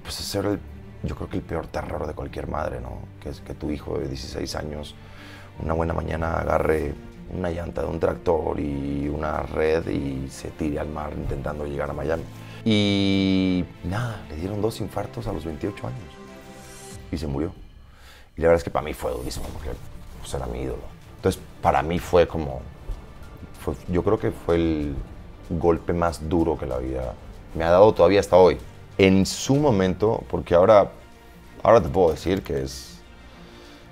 pues ese era el, yo creo que el peor terror de cualquier madre, ¿no? Que es que tu hijo de 16 años una buena mañana agarre una llanta de un tractor y una red y se tire al mar intentando llegar a Miami. Y nada, le dieron dos infartos a los 28 años y se murió. Y la verdad es que para mí fue durísimo porque pues, era mi ídolo. Entonces, para mí fue como, yo creo que fue el golpe más duro que la vida me ha dado todavía hasta hoy en su momento, porque ahora, ahora te puedo decir que es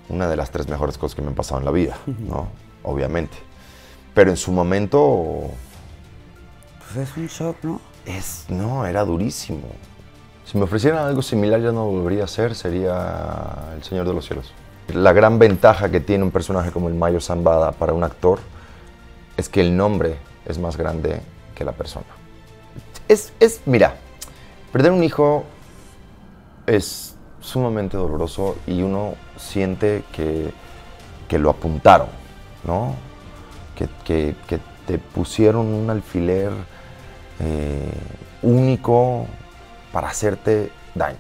una de las tres mejores cosas que me han pasado en la vida, ¿no? Obviamente. Pero en su momento... Pues es un shock, ¿no? Es, no, era durísimo. Si me ofrecieran algo similar ya no volvería a hacer, sería El Señor de los Cielos. La gran ventaja que tiene un personaje como el Mayo Zambada para un actor es que el nombre es más grande que la persona. Es, es mira, Perder un hijo es sumamente doloroso y uno siente que, lo apuntaron, ¿no? Que, te pusieron un alfiler eh, único para hacerte daño.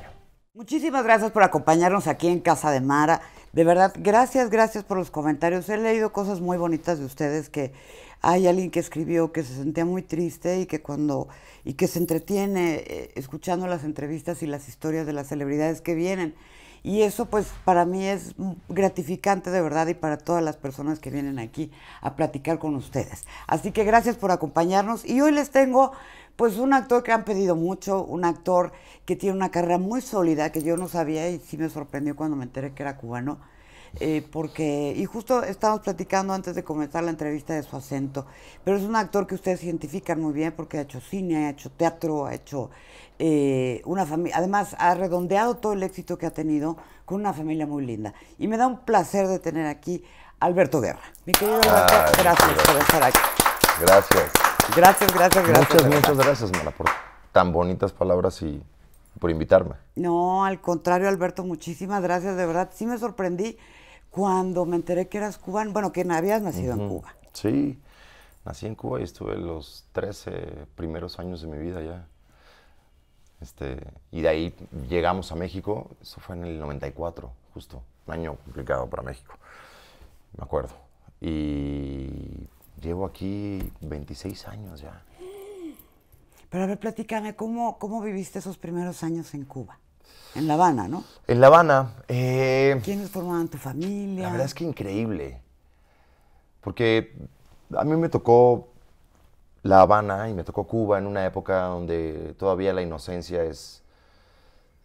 Muchísimas gracias por acompañarnos aquí en Casa de Mara. De verdad, gracias, gracias por los comentarios. He leído cosas muy bonitas de ustedes que hay alguien que escribió que se sentía muy triste y que cuando y que se entretiene eh, escuchando las entrevistas y las historias de las celebridades que vienen. Y eso pues para mí es gratificante de verdad y para todas las personas que vienen aquí a platicar con ustedes. Así que gracias por acompañarnos y hoy les tengo pues un actor que han pedido mucho, un actor que tiene una carrera muy sólida que yo no sabía y sí me sorprendió cuando me enteré que era cubano eh, porque, y justo estábamos platicando antes de comenzar la entrevista de su acento, pero es un actor que ustedes identifican muy bien porque ha hecho cine, ha hecho teatro, ha hecho eh, una familia, además ha redondeado todo el éxito que ha tenido con una familia muy linda. Y me da un placer de tener aquí a Alberto Guerra. Mi querido Alberto, gracias por estar aquí. Gracias. Gracias, gracias, gracias. Muchas, muchas gracias, Mara, por tan bonitas palabras y por invitarme. No, al contrario, Alberto, muchísimas gracias, de verdad. Sí me sorprendí cuando me enteré que eras cubano, bueno, que habías nacido en Cuba. Sí, nací en Cuba y estuve los 13 primeros años de mi vida ya. Este, y de ahí llegamos a México, eso fue en el 94, justo, un año complicado para México, me acuerdo. Y llevo aquí 26 años ya. Pero a ver, platícame, ¿cómo, cómo viviste esos primeros años en Cuba? En La Habana, ¿no? En La Habana. Eh, ¿Quiénes formaban tu familia? La verdad es que increíble. Porque a mí me tocó La Habana y me tocó Cuba en una época donde todavía la inocencia es,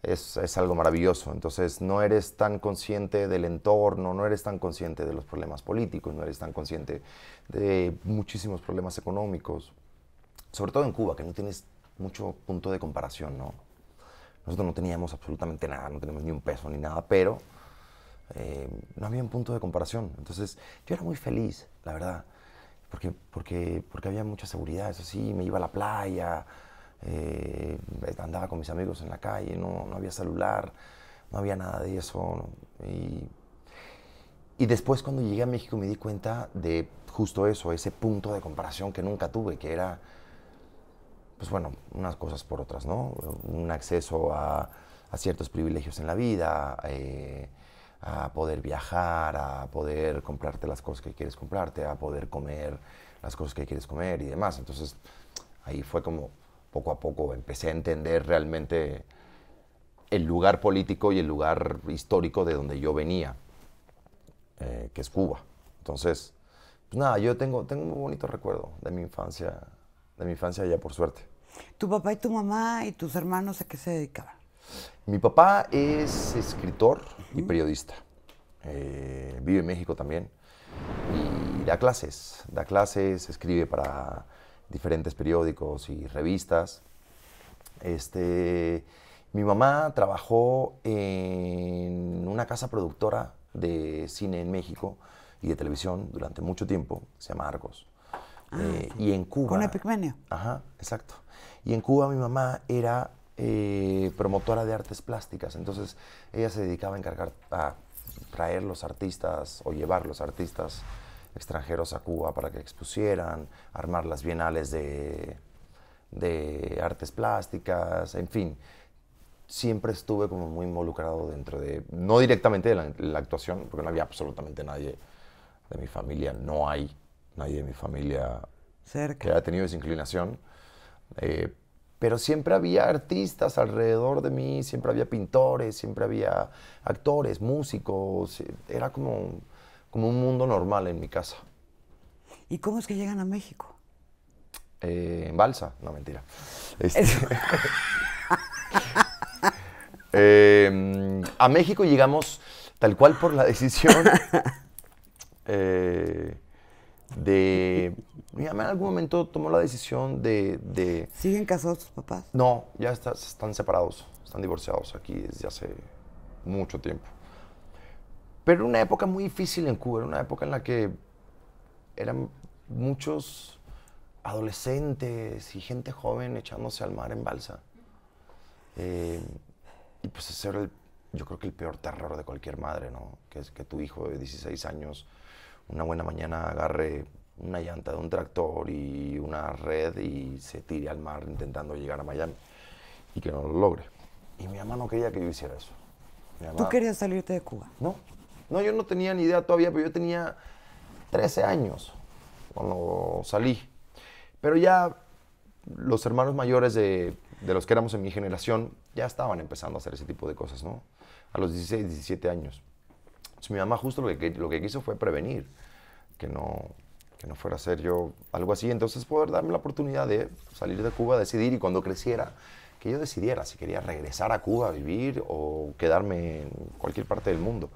es, algo maravilloso. Entonces no eres tan consciente del entorno, no eres tan consciente de los problemas políticos, no eres tan consciente de muchísimos problemas económicos. Sobre todo en Cuba, que no tienes mucho punto de comparación, ¿no? Nosotros no teníamos absolutamente nada, no teníamos ni un peso ni nada, pero eh, no había un punto de comparación. Entonces yo era muy feliz, la verdad, porque, porque, porque había mucha seguridad, eso sí, me iba a la playa, eh, andaba con mis amigos en la calle, no, había celular, no había nada de eso. Y, y después cuando llegué a México me di cuenta de justo eso, ese punto de comparación que nunca tuve, que era pues bueno, unas cosas por otras, ¿no? Un acceso a, ciertos privilegios en la vida, eh, a poder viajar, a poder comprarte las cosas que quieres comprarte, a poder comer las cosas que quieres comer y demás. Entonces, ahí fue como poco a poco empecé a entender realmente el lugar político y el lugar histórico de donde yo venía, eh, que es Cuba. Entonces, pues nada, yo tengo, tengo un bonito recuerdo de mi infancia, de mi infancia allá por suerte. ¿Tu papá y tu mamá y tus hermanos a qué se dedicaban? Mi papá es escritor y periodista. Eh, vive en México también y da clases. Da clases, escribe para diferentes periódicos y revistas. Este, mi mamá trabajó en una casa productora de cine en México y de televisión durante mucho tiempo, se llama Argos. Ah, eh, y en Cuba. Con Ajá, exacto. Y en Cuba mi mamá era eh, promotora de artes plásticas, entonces ella se dedicaba a encargar a traer los artistas o llevar los artistas extranjeros a Cuba para que expusieran, armar las bienales de, artes plásticas, en fin siempre estuve como muy involucrado dentro de, no directamente de la, actuación, porque no había absolutamente nadie de mi familia, no hay nadie de mi familia Cerca. que haya tenido esa inclinación. Eh, pero siempre había artistas alrededor de mí, siempre había pintores, siempre había actores, músicos. Eh, era como, como un mundo normal en mi casa. ¿Y cómo es que llegan a México? Eh, en balsa, no mentira. Este, a México llegamos tal cual por la decisión. de... Mi en algún momento tomó la decisión de, de... ¿Siguen casados tus papás? No, ya están separados, están divorciados aquí desde hace mucho tiempo. Pero era una época muy difícil en Cuba, era una época en la que eran muchos adolescentes y gente joven echándose al mar en balsa. Eh, y pues ese era, yo creo que el peor terror de cualquier madre, ¿no? Que es que tu hijo de 16 años una buena mañana agarre una llanta de un tractor y una red y se tire al mar intentando llegar a Miami y que no lo logre. Y mi mamá no quería que yo hiciera eso. ¿Tú querías salirte de Cuba? No, no, yo no tenía ni idea todavía, pero yo tenía 13 años cuando salí. Pero ya los hermanos mayores de, de los que éramos en mi generación ya estaban empezando a hacer ese tipo de cosas, ¿no? A los 16, 17 años mi mamá justo lo que, lo que quiso fue prevenir, que no, que no fuera a ser yo algo así. Entonces poder darme la oportunidad de salir de Cuba, decidir y cuando creciera, que yo decidiera si quería regresar a Cuba a vivir o quedarme en cualquier parte del mundo.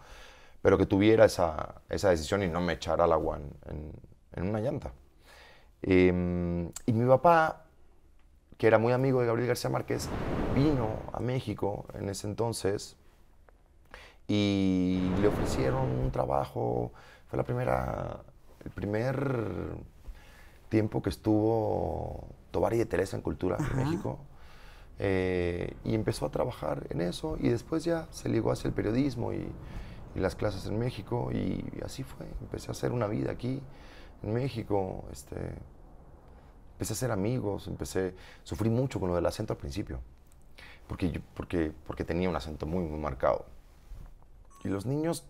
Pero que tuviera esa, esa decisión y no me echara al agua en, una llanta. Em, y mi papá, que era muy amigo de Gabriel García Márquez, vino a México en ese entonces y le ofrecieron un trabajo. Fue la primera, el primer tiempo que estuvo Tobar y de Teresa en Cultura en México. Eh, y empezó a trabajar en eso y después ya se ligó hacia el periodismo y, las clases en México y, así fue. Empecé a hacer una vida aquí en México. Este, empecé a hacer amigos, empecé... Sufrí mucho con lo del acento al principio porque, yo, porque, porque tenía un acento muy, muy marcado. Y los niños,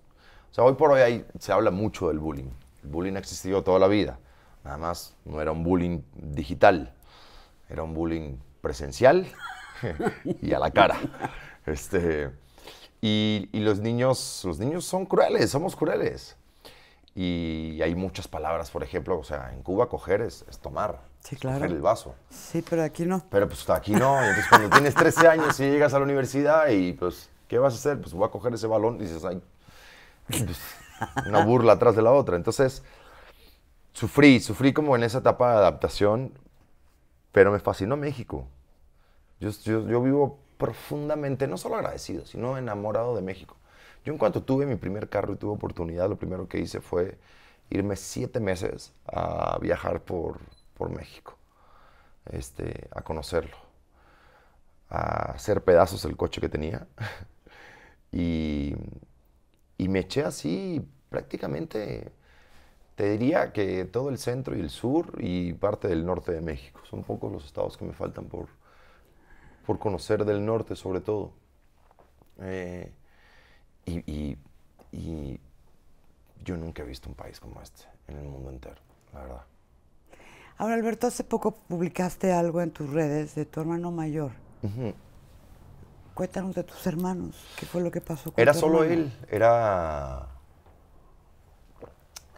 o sea, hoy por hoy hay, se habla mucho del bullying. El bullying ha existido toda la vida. Nada más no era un bullying digital, era un bullying presencial y a la cara. Este, y, los niños, los niños son crueles, somos crueles y hay muchas palabras, por ejemplo, o sea, en Cuba coger es, tomar. Sí, claro. el vaso. Sí, pero aquí no. Pero pues aquí no. entonces cuando tienes 13 años y llegas a la universidad y pues ¿Qué vas a hacer? Pues voy a coger ese balón y dices, ay, pues, una burla atrás de la otra. Entonces, sufrí, sufrí como en esa etapa de adaptación, pero me fascinó México. Yo, yo, yo vivo profundamente, no solo agradecido, sino enamorado de México. Yo en cuanto tuve mi primer carro y tuve oportunidad, lo primero que hice fue irme siete meses a viajar por, por México, este, a conocerlo, a hacer pedazos el coche que tenía, y, me eché así prácticamente, te diría que todo el centro y el sur y parte del norte de México. Son pocos los estados que me faltan por, por conocer del norte sobre todo. Eh, y, yo nunca he visto un país como este en el mundo entero, la verdad. Ahora, Alberto, hace poco publicaste algo en tus redes de tu hermano mayor. Cuéntanos de tus hermanos, qué fue lo que pasó. Con era solo él, era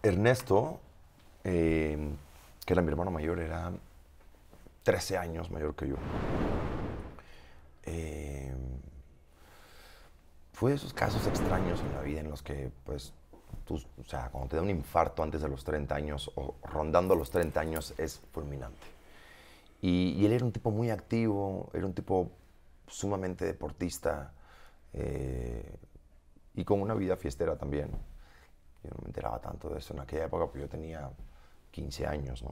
Ernesto, em, que era mi hermano mayor, era 13 años mayor que yo. Em, fue de esos casos extraños en la vida en los que, pues, tú, o sea, cuando te da un infarto antes de los 30 años o rondando los 30 años es fulminante. Y, y él era un tipo muy activo, era un tipo sumamente deportista eh, y con una vida fiestera también. Yo no me enteraba tanto de eso en aquella época, porque yo tenía 15 años, ¿no?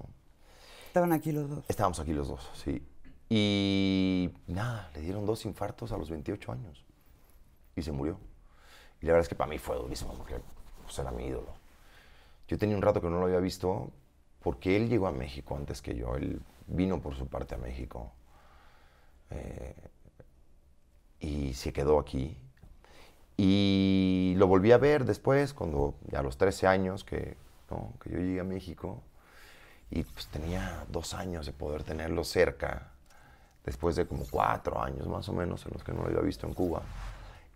Estaban aquí los dos. Estábamos aquí los dos, sí. Y nada, le dieron dos infartos a los 28 años y se murió. Y la verdad es que para mí fue durísimo, porque pues, era mi ídolo. Yo tenía un rato que no lo había visto porque él llegó a México antes que yo. Él vino por su parte a México. Eh, y se quedó aquí. Y lo volví a ver después, cuando ya a los 13 años que, que yo llegué a México, y pues tenía dos años de poder tenerlo cerca, después de como cuatro años más o menos en los que no lo había visto en Cuba.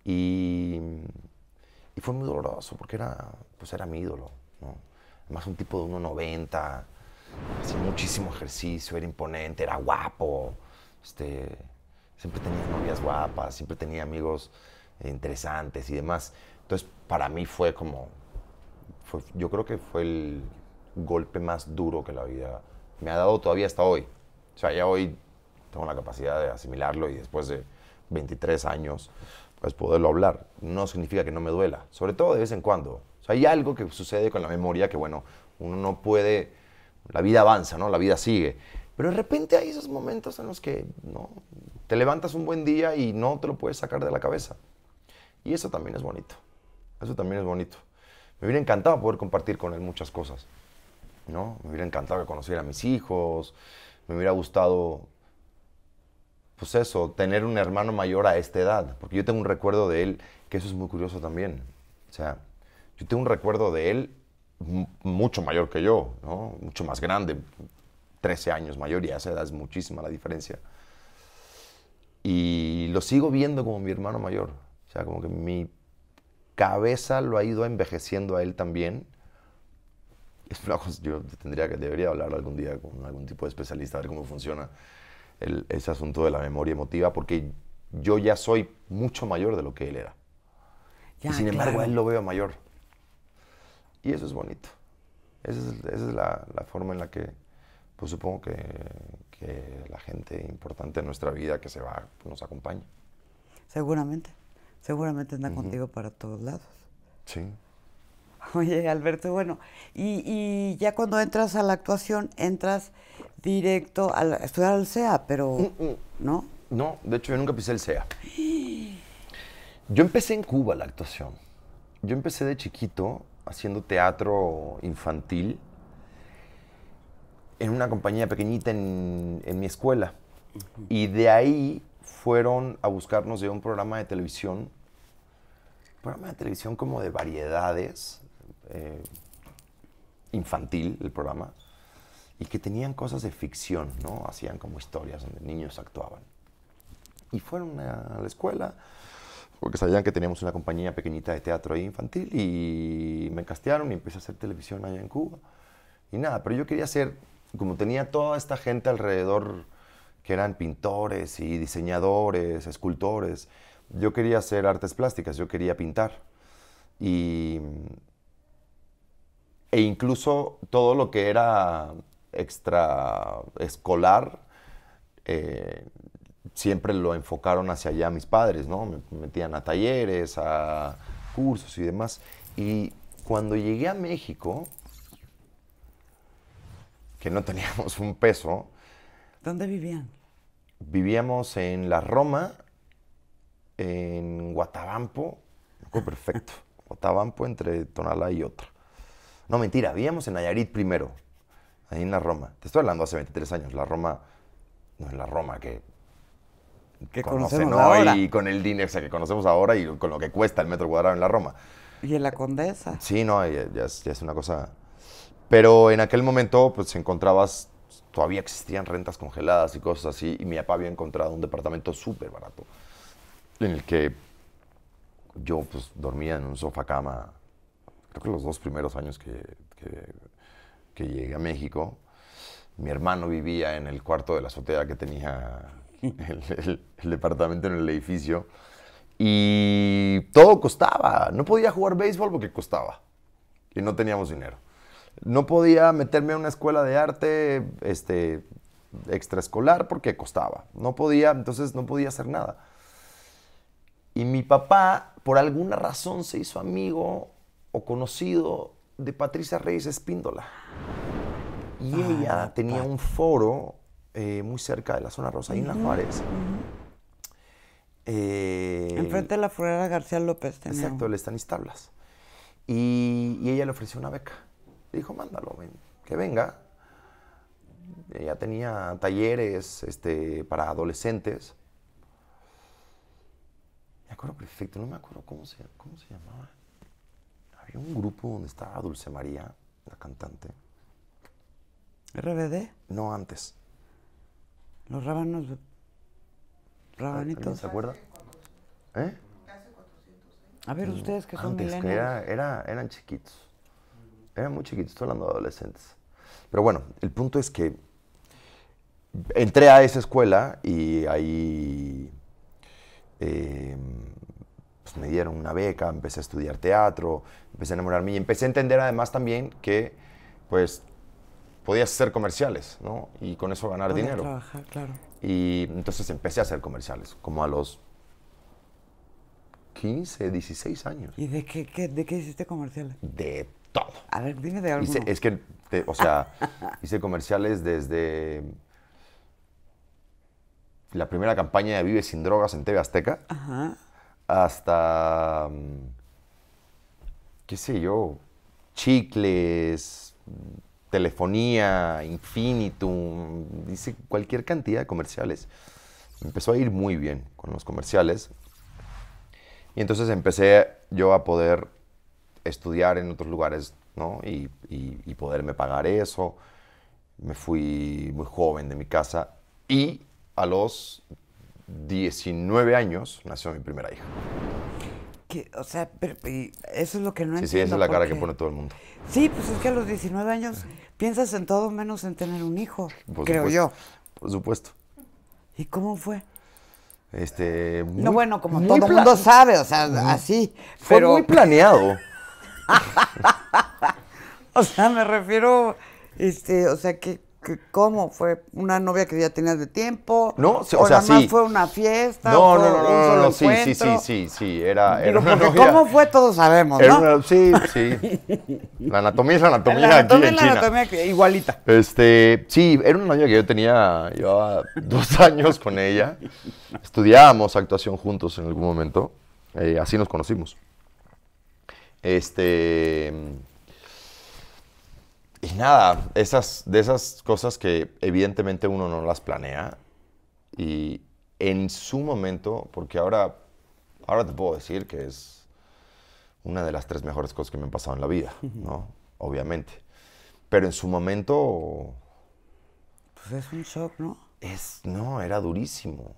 Y, y fue muy doloroso porque era, pues era mi ídolo. ¿no? Además un tipo de 1,90, hacía muchísimo ejercicio, era imponente, era guapo. Este, Siempre tenía novias guapas, siempre tenía amigos interesantes y demás. Entonces, para mí fue como, yo creo que fue el golpe más duro que la vida me ha dado todavía hasta hoy. O sea, ya hoy tengo la capacidad de asimilarlo y después de 23 años, pues poderlo hablar. No significa que no me duela, sobre todo de vez en cuando. O sea, hay algo que sucede con la memoria que, bueno, uno no puede, la vida avanza, ¿no? La vida sigue. Pero de repente hay esos momentos en los que no te levantas un buen día y no te lo puedes sacar de la cabeza. Y eso también es bonito. Eso también es bonito. Me hubiera encantado poder compartir con él muchas cosas. ¿no? Me hubiera encantado que conociera a mis hijos. Me hubiera gustado, pues eso, tener un hermano mayor a esta edad. Porque yo tengo un recuerdo de él, que eso es muy curioso también. O sea, yo tengo un recuerdo de él mucho mayor que yo, mucho más grande, 13 años mayor y a esa es muchísima la diferencia. Y lo sigo viendo como mi hermano mayor. O sea, como que mi cabeza lo ha ido envejeciendo a él también. Es yo tendría que, debería hablar algún día con algún tipo de especialista a ver cómo funciona ese asunto de la memoria emotiva, porque yo ya soy mucho mayor de lo que él era. y sin embargo, él lo veo mayor. Y eso es bonito. Esa es, la forma en la que pues supongo que, la gente importante en nuestra vida que se va nos acompaña. Seguramente, seguramente anda contigo para todos lados. Sí. Oye, Alberto, bueno, y, ya cuando entras a la actuación, entras directo a, estudiar al sea pero mm, mm. ¿no? No, de hecho yo nunca pisé el sea Yo empecé en Cuba la actuación. Yo empecé de chiquito haciendo teatro infantil en una compañía pequeñita en, mi escuela. Y de ahí fueron a buscarnos de un programa de televisión, programa de televisión como de variedades, eh, infantil el programa, y que tenían cosas de ficción, ¿no? Hacían como historias donde niños actuaban. Y fueron a la escuela, porque sabían que teníamos una compañía pequeñita de teatro ahí infantil, y me castearon y empecé a hacer televisión allá en Cuba. Y nada, pero yo quería hacer como tenía toda esta gente alrededor que eran pintores y diseñadores, escultores, yo quería hacer artes plásticas, yo quería pintar. Y, e incluso todo lo que era extraescolar eh, siempre lo enfocaron hacia allá mis padres, ¿no? Me metían a talleres, a cursos y demás. Y cuando llegué a México, que no teníamos un peso. ¿Dónde vivían? Vivíamos en la Roma, en Guatabampo, perfecto, Guatabampo entre Tonala y otra. No, mentira, vivíamos en Nayarit primero, ahí en la Roma. Te estoy hablando hace 23 años, la Roma, no es la Roma que, conocemos hoy ahora. y con el dinero que conocemos ahora y con lo que cuesta el metro cuadrado en la Roma. ¿Y en la Condesa? Sí, no, ya es una cosa pero en aquel momento, pues encontrabas, todavía existían rentas congeladas y cosas así, y mi papá había encontrado un departamento súper barato, en el que yo pues dormía en un sofá cama, creo que los dos primeros años que, que, llegué a México, mi hermano vivía en el cuarto de la azotea que tenía el, departamento en el edificio. Y todo costaba. No podía jugar béisbol porque costaba. Y no teníamos dinero. No podía meterme a una escuela de arte este, extraescolar porque costaba. No podía, entonces no podía hacer nada. Y mi papá, por alguna razón, se hizo amigo o conocido de Patricia Reyes Espíndola. Y ah, ella tenía un foro eh, muy cerca de la zona rosa, ahí en Juárez. Eh, Enfrente de la Furera García López. Exacto, el están Tablas. y ella le ofreció una beca. Le dijo, mándalo, ven, que venga. Ella tenía talleres este, para adolescentes. Me acuerdo perfecto, no me acuerdo cómo se, cómo se llamaba. Había un grupo donde estaba Dulce María, la cantante. ¿RBD? No, antes. Los rábanos. Rabanitos. ¿Se acuerda? ¿Eh? A ver, mm, ustedes que son antes, Que era, eran chiquitos. Eran muy chiquitos, estoy hablando de adolescentes. Pero bueno, el punto es que entré a esa escuela y ahí eh, pues me dieron una beca, empecé a estudiar teatro, empecé a enamorarme y empecé a entender además también que pues podías hacer comerciales, ¿no? Y con eso ganar dinero. Trabajar, claro. Y entonces empecé a hacer comerciales, como a los 15, 16 años. ¿Y de qué, de qué hiciste comerciales? De todo. A ver, dime de algo. es que, o sea, hice comerciales desde la primera campaña de Vive sin drogas en TV Azteca hasta, mm, qué sé yo, chicles, telefonía, infinitum, dice cualquier cantidad de comerciales. Empezó a ir muy bien con los comerciales. Y entonces empecé yo a poder estudiar en otros lugares ¿no? y, poderme pagar eso. Me fui muy joven de mi casa y a los 19 años nació mi primera hija. o sea, eso es lo que no entiendo. Sí, esa es la cara que pone todo el mundo. Sí, pues es que a los 19 años piensas en todo menos en tener un hijo, creo yo. Por supuesto. ¿Y cómo fue? Este, no, bueno, como todo el mundo sabe, o sea, así. Fue muy planeado. o sea, me refiero, este, o sea, que, que, ¿cómo? ¿Fue una novia que ya tenías de tiempo? No, o, sea, fue una fiesta? No, no, no, no, no, sí, sí, sí, sí, sí, era, era ¿Cómo fue? Todos sabemos, ¿no? sí, sí. La anatomía es la anatomía, aquí en China. anatomía igualita. Este, sí, era una novia que yo tenía, llevaba dos años con ella. Estudiábamos actuación juntos en algún momento. Eh, así nos conocimos. Este. Y nada, esas, de esas cosas que evidentemente uno no las planea. Y en su momento, porque ahora, ahora te puedo decir que es una de las tres mejores cosas que me han pasado en la vida, ¿no? Obviamente. Pero en su momento. Pues es un shock, ¿no? Es, no, era durísimo.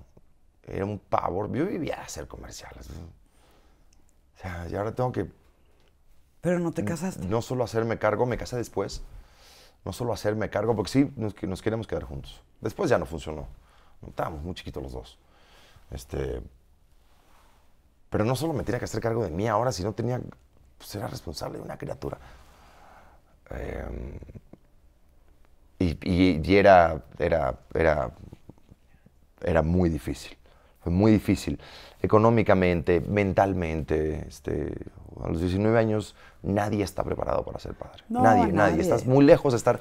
Era un pavor. Yo vivía de hacer comerciales. O sea, y ahora tengo que pero no te casaste. No solo hacerme cargo, me casé después. No solo hacerme cargo, porque sí, nos, queremos quedar juntos. Después ya no funcionó. Estábamos muy chiquitos los dos. Este, pero no solo me tenía que hacer cargo de mí ahora, sino tenía, pues era responsable de una criatura. Em, y, era, era, era, era muy difícil. Fue muy difícil económicamente, mentalmente, este, a los 19 años nadie está preparado para ser padre. nadie, nadie, Estás muy lejos de estar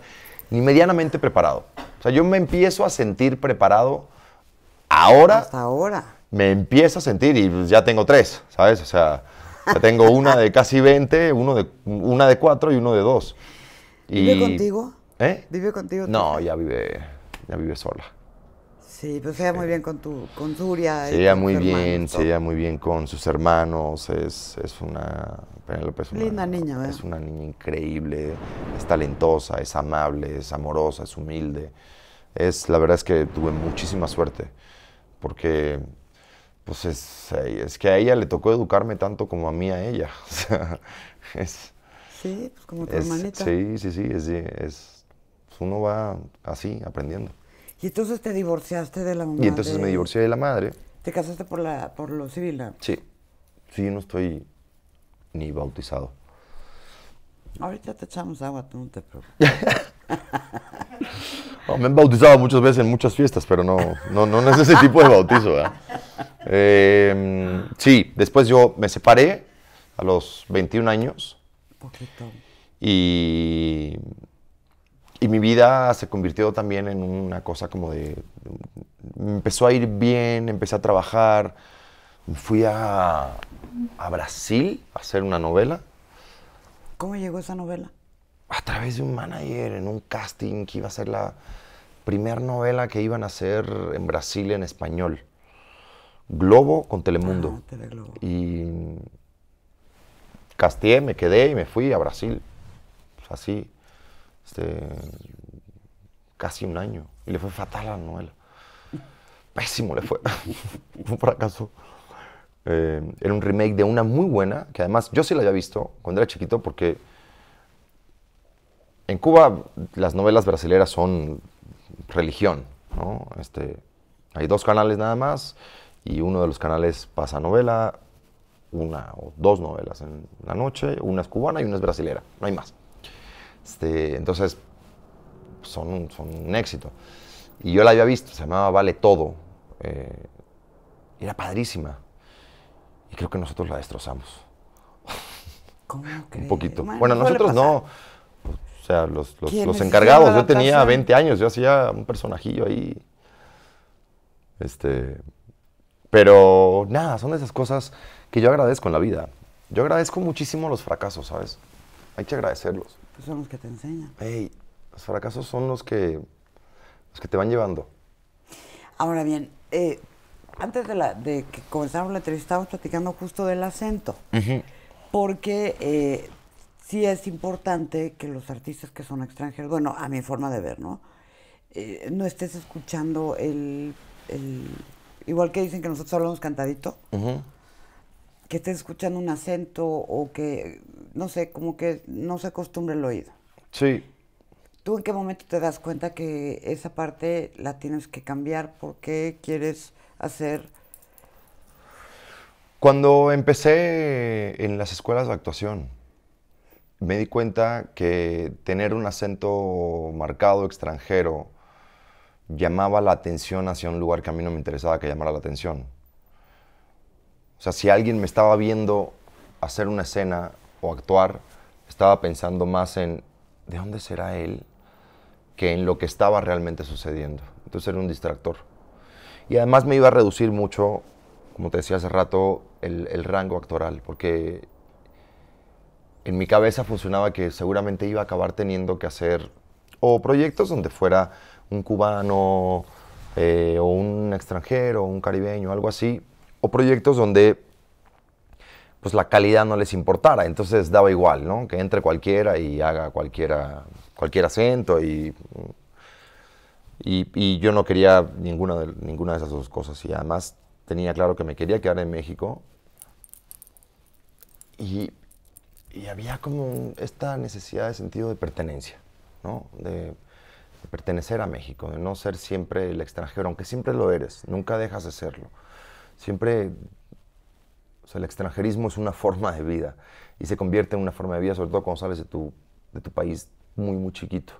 ni medianamente preparado. O sea, yo me empiezo a sentir preparado ahora. Hasta ahora. Me empiezo a sentir y pues, ya tengo tres, ¿sabes? O sea, ya tengo una de casi 20, uno de, una de cuatro y uno de dos. Y, ¿Vive contigo? ¿Eh? ¿Vive contigo? No, ya vive, ya vive sola. Sí, pues se muy eh, bien con tu con Zuria. Se lleva muy bien, se lleva muy bien con sus hermanos, es, es una... es una, Linda niña, ¿verdad? Es una niña increíble, es talentosa, es amable, es amorosa, es humilde. Es, la verdad es que tuve muchísima suerte, porque pues es, es que a ella le tocó educarme tanto como a mí a ella. O sea, es, sí, pues como tu hermanita. Sí, sí, sí, es, es, uno va así, aprendiendo. Y entonces te divorciaste de la madre. Y entonces me divorcié de la madre. ¿Te casaste por, la, por lo civil? Sí. Sí, no estoy ni bautizado. Ahorita te echamos agua, tú no te preocupes. me han bautizado muchas veces en muchas fiestas, pero no, es ese tipo de bautizo. Em, sí, después yo me separé a los 21 años. Poquito. Y y mi vida se convirtió también en una cosa como de... Empezó a ir bien, empecé a trabajar, fui a, a Brasil a hacer una novela. ¿Cómo llegó esa novela? A través de un manager, en un casting que iba a ser la primera novela que iban a hacer en Brasil en español. Globo con Telemundo. Ah, Teleglobo. Y castié, me quedé y me fui a Brasil. Pues así. Este, casi un año. Y le fue fatal a la novela. Pésimo le fue. un fracaso. Eh, era un remake de una muy buena, que además yo sí la había visto cuando era chiquito, porque en Cuba las novelas brasileras son religión. ¿no? Este, hay dos canales nada más, y uno de los canales pasa novela, una o dos novelas en la noche, una es cubana y una es brasilera, no hay más. Este, entonces, son un, éxito. Y yo la había visto, se llamaba Vale Todo. Eh, era padrísima. Y creo que nosotros la destrozamos. ¿Cómo Un poquito. bueno, nosotros no. O sea, los, los, encargados. Yo tenía 20 años, yo hacía un personajillo ahí. Este. Pero nada, son de esas cosas que yo agradezco en la vida. Yo agradezco muchísimo los fracasos, ¿sabes? hay que agradecerlos. Pues son los que te enseñan. Ey, los fracasos son los que, los que te van llevando. Ahora bien, eh, antes de, la, de que comenzáramos la entrevista, estábamos platicando justo del acento. Porque eh, sí es importante que los artistas que son extranjeros, bueno, a mi forma de ver, ¿no? Eh, no estés escuchando el, Igual que dicen que nosotros hablamos cantadito, que estés escuchando un acento o que no sé, como que no se acostumbra el oído. Sí. ¿Tú en qué momento te das cuenta que esa parte la tienes que cambiar? ¿Por qué quieres hacer...? Cuando empecé en las escuelas de actuación, me di cuenta que tener un acento marcado extranjero llamaba la atención hacia un lugar que a mí no me interesaba que llamara la atención. O sea, si alguien me estaba viendo hacer una escena o actuar, estaba pensando más en de dónde será él que en lo que estaba realmente sucediendo. Entonces era un distractor. Y además me iba a reducir mucho, como te decía hace rato, el, rango actoral, porque en mi cabeza funcionaba que seguramente iba a acabar teniendo que hacer o proyectos donde fuera un cubano eh, o un extranjero, un caribeño, algo así, o proyectos donde pues la calidad no les importara, entonces daba igual, ¿no? Que entre cualquiera y haga cualquiera, cualquier acento y, y, yo no quería ninguna de, ninguna de esas dos cosas y además tenía claro que me quería quedar en México y, y había como esta necesidad de sentido de pertenencia, ¿no? de pertenecer a México, de no ser siempre el extranjero, aunque siempre lo eres, nunca dejas de serlo. Siempre o sea, el extranjerismo es una forma de vida y se convierte en una forma de vida, sobre todo cuando sales de tu, de tu país muy, muy chiquito,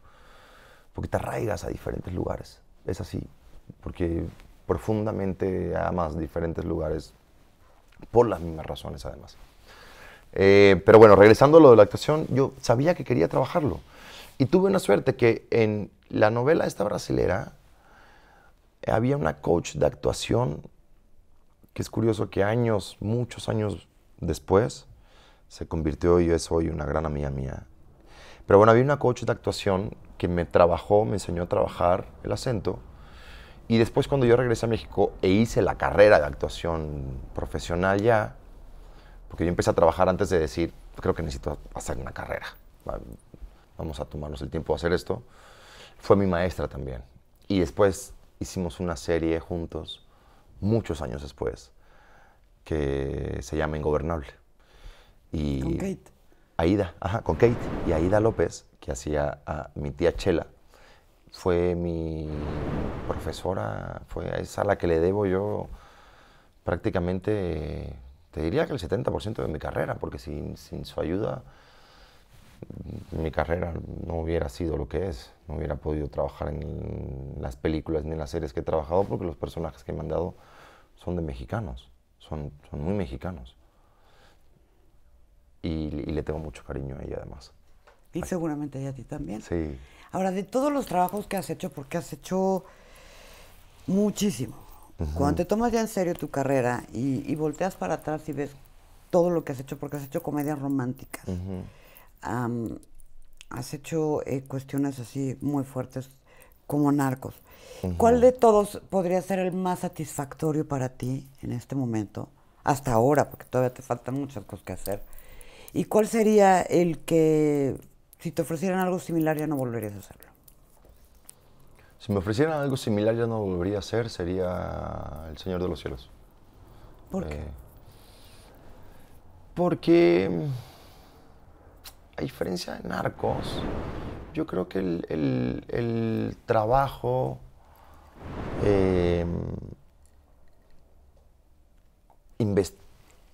porque te arraigas a diferentes lugares. Es así, porque profundamente amas diferentes lugares por las mismas razones, además. Eh, pero bueno, regresando a lo de la actuación, yo sabía que quería trabajarlo. Y tuve una suerte que en la novela esta brasilera había una coach de actuación que es curioso que años, muchos años después, se convirtió y es hoy una gran amiga mía. Pero bueno, había una coach de actuación que me trabajó, me enseñó a trabajar el acento. Y después cuando yo regresé a México e hice la carrera de actuación profesional ya, porque yo empecé a trabajar antes de decir, creo que necesito hacer una carrera, vamos a tomarnos el tiempo de hacer esto, fue mi maestra también. Y después hicimos una serie juntos muchos años después, que se llama Ingobernable. Y con Kate. Aida, ajá, con Kate. Y Aida López, que hacía a mi tía Chela, fue mi profesora, fue a esa a la que le debo yo prácticamente, te diría que el 70% de mi carrera, porque sin, sin su ayuda mi carrera no hubiera sido lo que es, no hubiera podido trabajar en las películas ni en las series que he trabajado porque los personajes que me han dado son de mexicanos, son, muy mexicanos. Y, le tengo mucho cariño a ella además. Y seguramente a ti también. Sí. Ahora, de todos los trabajos que has hecho, porque has hecho muchísimo, cuando te tomas ya en serio tu carrera y, volteas para atrás y ves todo lo que has hecho, porque has hecho comedias románticas, has hecho eh, cuestiones así muy fuertes como narcos. ¿Cuál de todos podría ser el más satisfactorio para ti en este momento? Hasta ahora, porque todavía te faltan muchas cosas que hacer. ¿Y cuál sería el que, si te ofrecieran algo similar, ya no volverías a hacerlo? Si me ofrecieran algo similar, ya no volvería a hacer, sería El Señor de los Cielos. ¿Por qué? Eh, porque, mm, a diferencia de Narcos, yo creo que el, el trabajo Em,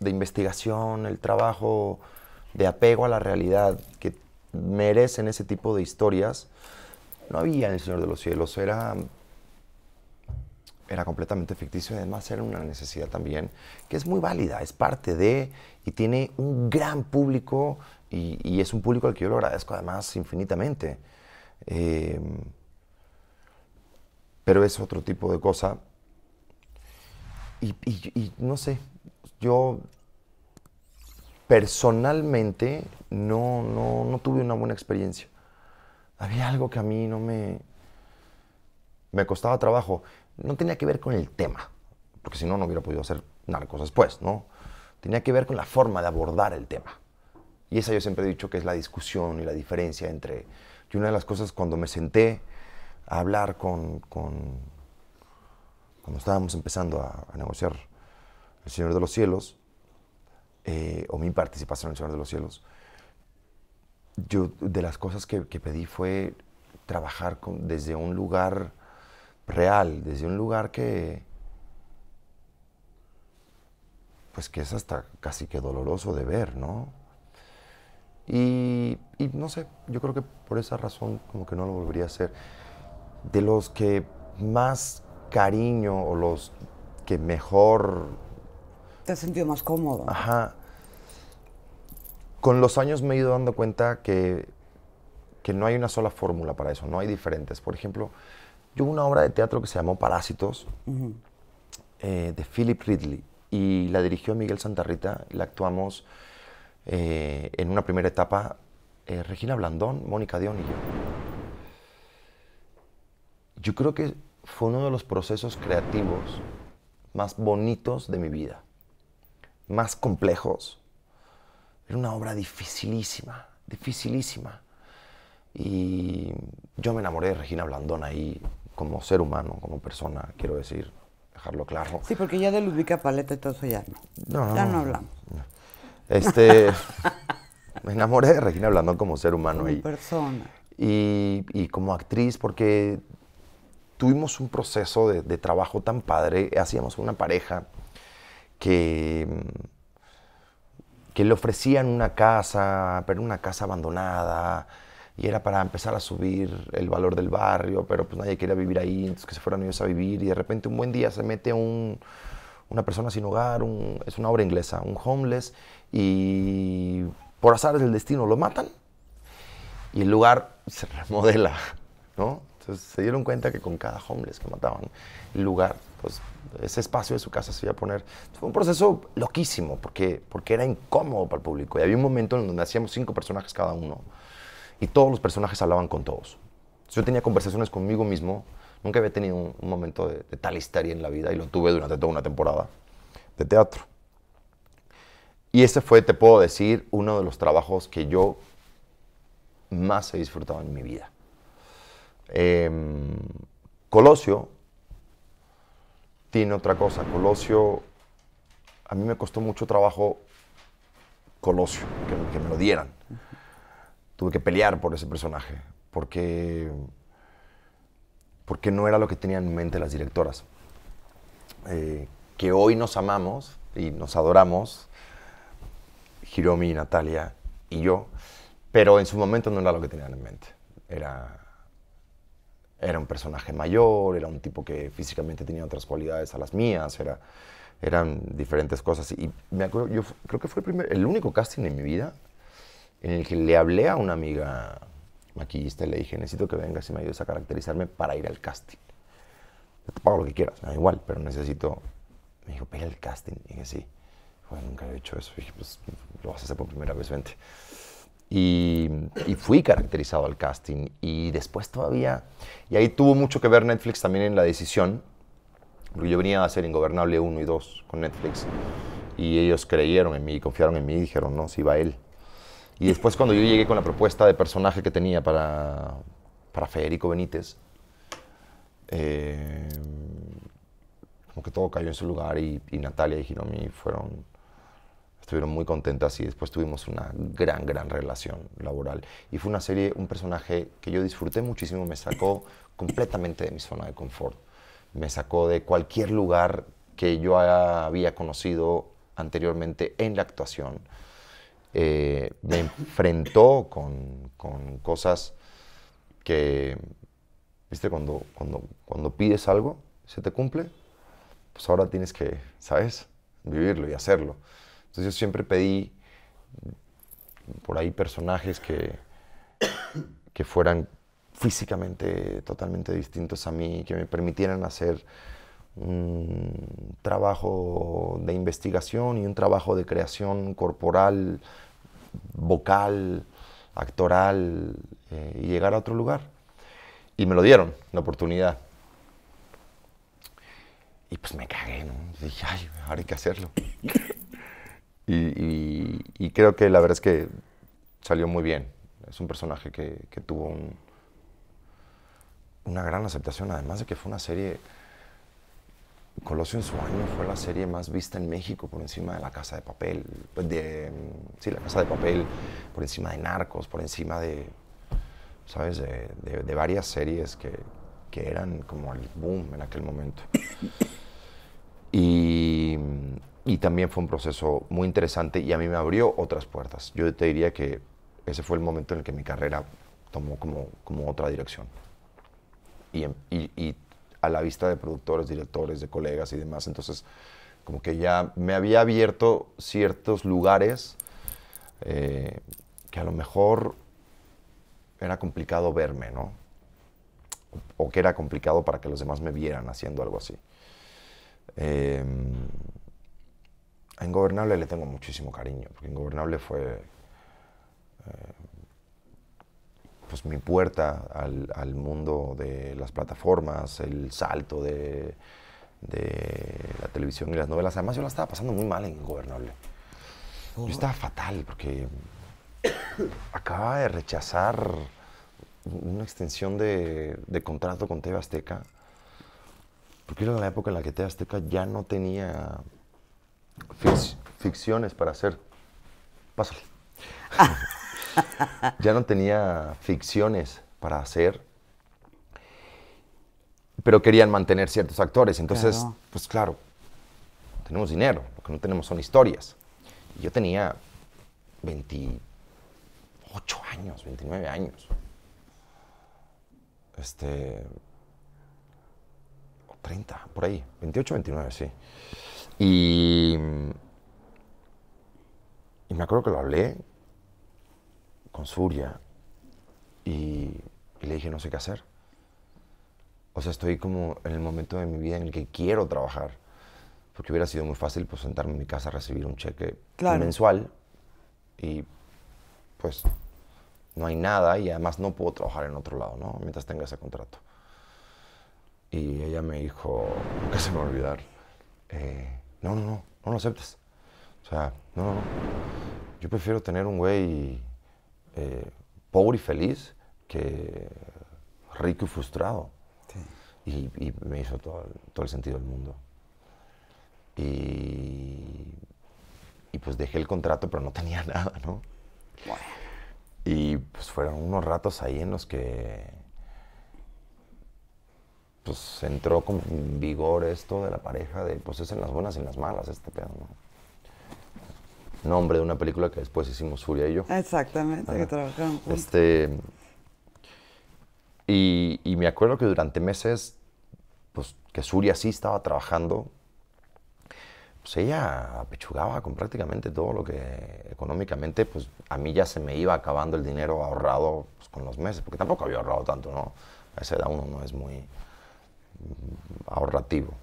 de investigación, el trabajo de apego a la realidad que merecen ese tipo de historias, no había en El Señor de los Cielos, era, era completamente ficticio además era una necesidad también que es muy válida, es parte de y tiene un gran público y, y es un público al que yo lo agradezco además infinitamente. Eh, pero es otro tipo de cosa. Y, no sé, yo personalmente no, no, tuve una buena experiencia. Había algo que a mí no me... Me costaba trabajo. No tenía que ver con el tema, porque si no, no hubiera podido hacer narcos después, ¿no? Tenía que ver con la forma de abordar el tema. Y esa yo siempre he dicho que es la discusión y la diferencia entre... Y una de las cosas cuando me senté hablar con, cuando estábamos empezando a, negociar El Señor de los Cielos, eh, o mi participación en El Señor de los Cielos, yo de las cosas que, pedí fue trabajar desde un lugar real, desde un lugar que, pues que es hasta casi que doloroso de ver, ¿no? y no sé, yo creo que por esa razón como que no lo volvería a hacer de los que más cariño o los que mejor... Te has sentido más cómodo. Ajá. Con los años me he ido dando cuenta que, que no hay una sola fórmula para eso, no hay diferentes. Por ejemplo, yo una obra de teatro que se llamó Parásitos eh, de Philip Ridley y la dirigió Miguel Santarrita. La actuamos eh, en una primera etapa eh, Regina Blandón, Mónica Dion y yo yo creo que fue uno de los procesos creativos más bonitos de mi vida, más complejos. Era una obra dificilísima, dificilísima. Y yo me enamoré de Regina Blandón ahí, como ser humano, como persona, quiero decir, dejarlo claro. Sí, porque ya de Ludvica Paleta y todo eso ya no. no ya no, hablamos. Este, me enamoré de Regina Blandón como ser humano. Como y, persona. Y, y como actriz, porque tuvimos un proceso de, trabajo tan padre, hacíamos una pareja que, mm, que le ofrecían una casa, pero una casa abandonada, y era para empezar a subir el valor del barrio, pero pues nadie quería vivir ahí, entonces que se fueran ellos a vivir, y de repente un buen día se mete una persona sin hogar, es una obra inglesa, un homeless, y por azar del destino lo matan, y el lugar se remodela, ¿no? se dieron cuenta que con cada homeless que mataban, el lugar, pues ese espacio de su casa se iba a poner. Fue un proceso loquísimo porque, porque era incómodo para el público. Y había un momento en donde hacíamos cinco personajes cada uno y todos los personajes hablaban con todos. Yo tenía conversaciones conmigo mismo. Nunca había tenido un, momento de, tal historia en la vida y lo tuve durante toda una temporada de teatro. Y ese fue, te puedo decir, uno de los trabajos que yo más he disfrutado en mi vida. Em, Colosio tiene otra cosa. Colosio, a mí me costó mucho trabajo Colosio, que, me lo dieran. Tuve que pelear por ese personaje, porque, porque no era lo que tenían en mente las directoras. Eh, que hoy nos amamos y nos adoramos, Hiromi, Natalia y yo, pero en su momento no era lo que tenían en mente. Era era un personaje mayor, era un tipo que físicamente tenía otras cualidades a las mías, era, eran diferentes cosas. Y me acuerdo, yo creo que fue el, único casting en mi vida en el que le hablé a una amiga maquillista y le dije, necesito que vengas y me ayudes a caracterizarme para ir al casting. Te pago lo que quieras, me da igual, pero necesito... Me dijo, pega el casting. Y dije, sí. nunca había hecho eso. Y dije, pues lo vas a hacer por primera vez, vente. Y, fui caracterizado al casting. Y después todavía, y ahí tuvo mucho que ver Netflix también en la decisión, porque yo venía a hacer Ingobernable 1 y 2 con Netflix. Y ellos creyeron en mí, confiaron en mí y dijeron, no, si va él. Y después cuando yo llegué con la propuesta de personaje que tenía para, para Federico Benítez, eh, como que todo cayó en su lugar y, y Natalia y Hiromi fueron estuvieron muy contentas y después tuvimos una gran, gran relación laboral. Y fue una serie, un personaje que yo disfruté muchísimo, me sacó completamente de mi zona de confort, me sacó de cualquier lugar que yo había conocido anteriormente en la actuación. Eh, me enfrentó con, con, cosas que, viste, cuando, cuando, cuando pides algo, se te cumple, pues ahora tienes que, ¿sabes? Vivirlo y hacerlo. Entonces yo siempre pedí por ahí personajes que, que fueran físicamente totalmente distintos a mí, que me permitieran hacer un trabajo de investigación y un trabajo de creación corporal, vocal, actoral, eh, y llegar a otro lugar. Y me lo dieron, la oportunidad. Y pues me cagué, ¿no? dije, ay, ahora hay que hacerlo. Y, creo que la verdad es que salió muy bien. Es un personaje que, tuvo una gran aceptación, además de que fue una serie... Colosio en su año fue la serie más vista en México por encima de La Casa de Papel, pues, mm, sí, La Casa de Papel, por encima de Narcos, por encima de, ¿sabes? De, varias series que, que, eran como el boom en aquel momento. Y y también fue un proceso muy interesante y a mí me abrió otras puertas. Yo te diría que ese fue el momento en el que mi carrera tomó como, como otra dirección. Y, em, y, a la vista de productores, directores, de colegas y demás. Entonces, como que ya me había abierto ciertos lugares eh, que a lo mejor era complicado verme, ¿no? O, que era complicado para que los demás me vieran haciendo algo así. Eh, a Ingobernable le tengo muchísimo cariño, porque Ingobernable fue eh, pues mi puerta al, mundo de las plataformas, el salto de, la televisión y las novelas. Además, yo la estaba pasando muy mal en Ingobernable. Yo estaba fatal porque acababa de rechazar una extensión de, contrato con TV Azteca, porque era la época en la que TV Azteca ya no tenía ficciones para hacer. Pásale. ya no tenía ficciones para hacer, pero querían mantener ciertos actores. Entonces, pues claro, tenemos dinero, lo que no tenemos son historias. Yo tenía 28 años, 29 años. Este. 30, por ahí. 28, 29, sí. Y, me acuerdo que lo hablé con Surya y, le dije, no sé qué hacer. O sea, estoy como en el momento de mi vida en el que quiero trabajar. Porque hubiera sido muy fácil pues, sentarme en mi casa a recibir un cheque mensual y pues no hay nada y además no puedo trabajar en otro lado, ¿no? Mientras tenga ese contrato. Y ella me dijo, que se me va a olvidar, eh, no, no, no, no lo aceptas. O sea, no, no, no. Yo prefiero tener un güey eh, pobre y feliz que rico y frustrado. Y, me hizo todo, el sentido del mundo. Y, pues dejé el contrato, pero no tenía nada, ¿no? Y pues fueron unos ratos ahí en los que pues entró con vigor esto de la pareja, de pues es en las buenas y en las malas este pedo, Nombre de una película que después hicimos Furia y yo. Exactamente, que trabajamos. Este, y, y, me acuerdo que durante meses, pues que Surya sí estaba trabajando, pues ella apechugaba con prácticamente todo lo que económicamente, pues a mí ya se me iba acabando el dinero ahorrado pues, con los meses, porque tampoco había ahorrado tanto, ¿no? A esa edad uno no es muy ahorrativo.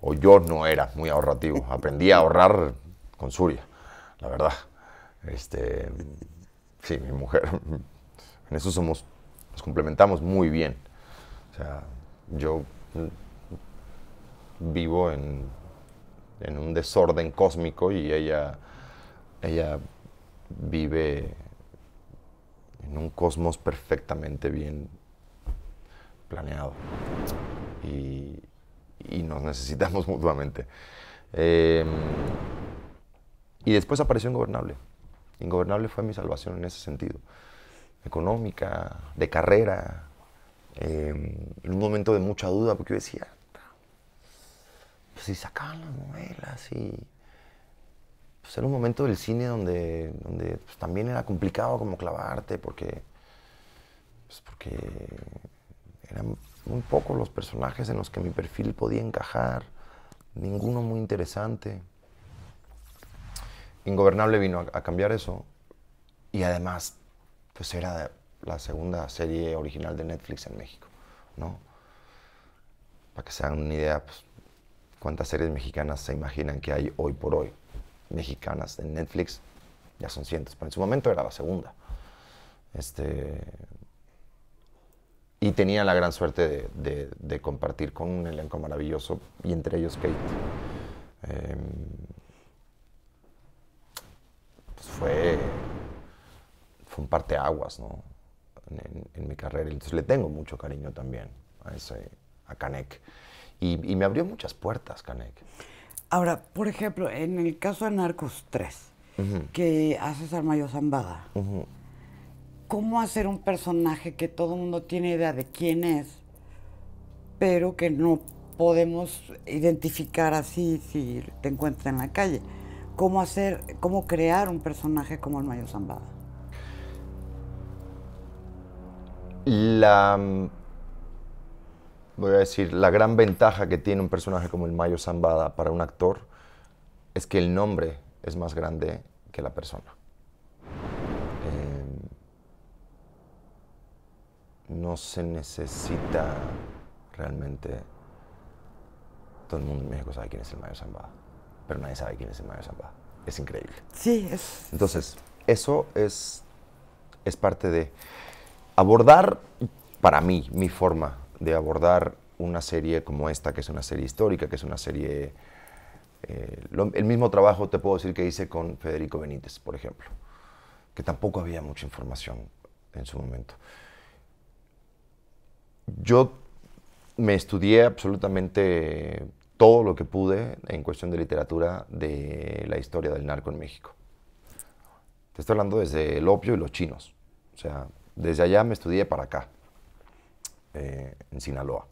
O yo no era muy ahorrativo. Aprendí a ahorrar con Suria, la verdad. Este, sí, mi mujer. En eso somos, nos complementamos muy bien. O sea, yo vivo en, en un desorden cósmico y ella, ella vive en un cosmos perfectamente bien planeado y, nos necesitamos mutuamente. Em, y después apareció Ingobernable. Ingobernable fue mi salvación en ese sentido, económica, de carrera, em, en un momento de mucha duda, porque yo decía, pues si sacaban las novelas y... Pues era un momento del cine donde, donde pues, también era complicado como clavarte, porque... Pues porque eran muy pocos los personajes en los que mi perfil podía encajar, ninguno muy interesante. Ingobernable vino a, cambiar eso y además pues era la segunda serie original de Netflix en México, ¿no? Para que se hagan una idea, pues, cuántas series mexicanas se imaginan que hay hoy por hoy, mexicanas en Netflix, ya son cientos, pero en su momento era la segunda. Este, y tenía la gran suerte de, compartir con un elenco maravilloso y entre ellos Kate. Em, pues fue, fue un parteaguas ¿no? en, mi carrera. Entonces le tengo mucho cariño también a, ese, a Canek. Y, me abrió muchas puertas, Canek. Ahora, por ejemplo, en el caso de Narcos 3, que hace al Zambada cómo hacer un personaje que todo el mundo tiene idea de quién es, pero que no podemos identificar así si te encuentras en la calle. ¿Cómo hacer, cómo crear un personaje como el Mayo Zambada? La, voy a decir, la gran ventaja que tiene un personaje como el Mayo Zambada para un actor es que el nombre es más grande que la persona. no se necesita realmente. Todo el mundo en México sabe quién es el Mayo Zambada, pero nadie sabe quién es el Mayo Zambada. Es increíble. Sí, es. Entonces, eso es, es parte de abordar, para mí, mi forma de abordar una serie como esta, que es una serie histórica, que es una serie. Eh, el mismo trabajo te puedo decir que hice con Federico Benítez, por ejemplo, que tampoco había mucha información en su momento yo me estudié absolutamente todo lo que pude en cuestión de literatura de la historia del narco en México. Te estoy hablando desde el opio y los chinos. O sea, desde allá me estudié para acá, eh, en Sinaloa.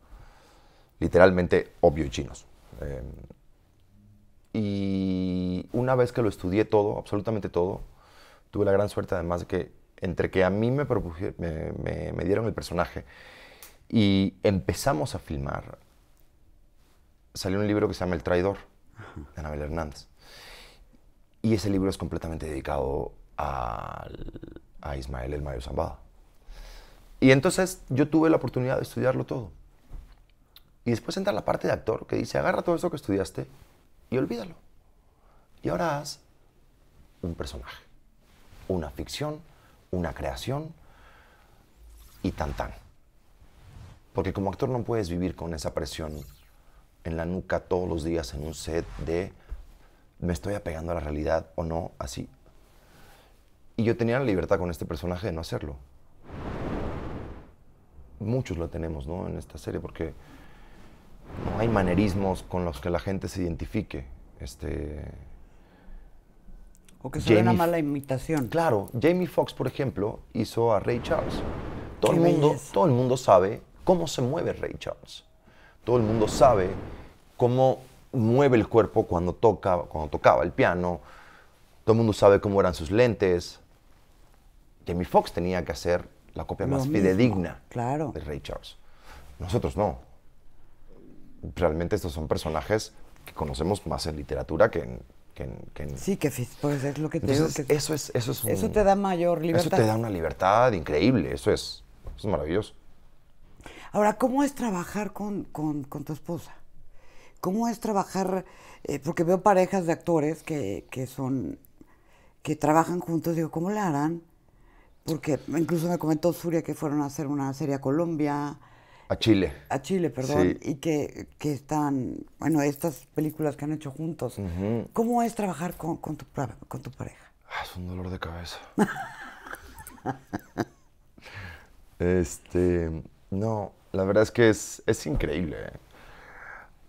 Literalmente opio y chinos. Eh, y una vez que lo estudié todo, absolutamente todo, tuve la gran suerte además de que entre que a mí me, me, me, me dieron el personaje y empezamos a filmar. Salió un libro que se llama El Traidor, de Anabel Hernández. Y ese libro es completamente dedicado a, Ismael El Mayo Zambada. Y entonces yo tuve la oportunidad de estudiarlo todo. Y después entra la parte de actor que dice, agarra todo eso que estudiaste y olvídalo. Y ahora haz un personaje, una ficción, una creación y tan tan. Porque como actor no puedes vivir con esa presión en la nuca todos los días en un set de me estoy apegando a la realidad o no, así. Y yo tenía la libertad con este personaje de no hacerlo. Muchos lo tenemos, ¿no? En esta serie, porque no hay manerismos con los que la gente se identifique. Este, o que sea una mala imitación. Claro, Jamie Foxx, por ejemplo, hizo a Ray Charles. Todo el, mundo, todo el mundo sabe cómo se mueve Ray Charles. Todo el mundo sabe cómo mueve el cuerpo cuando, toca, cuando tocaba el piano. Todo el mundo sabe cómo eran sus lentes. Jamie Foxx tenía que hacer la copia más fidedigna de Ray Charles. Nosotros no. Realmente estos son personajes que conocemos más en literatura que en que, que, sí, que pues es lo que te eso, es, eso, eso te da mayor libertad. Eso te da una libertad increíble, eso es, eso es maravilloso. Ahora, ¿cómo es trabajar con, tu esposa? ¿Cómo es trabajar? Eh, porque veo parejas de actores que, son, que trabajan juntos, digo, ¿cómo la harán? Porque incluso me comentó Suria que fueron a hacer una serie a Colombia. A Chile. A Chile, perdón. Y que, están, bueno, estas películas que han hecho juntos. ¿Cómo es trabajar con, con, tu, con tu pareja? Ah, es un dolor de cabeza. este, no, la verdad es que es, es increíble. ¿eh?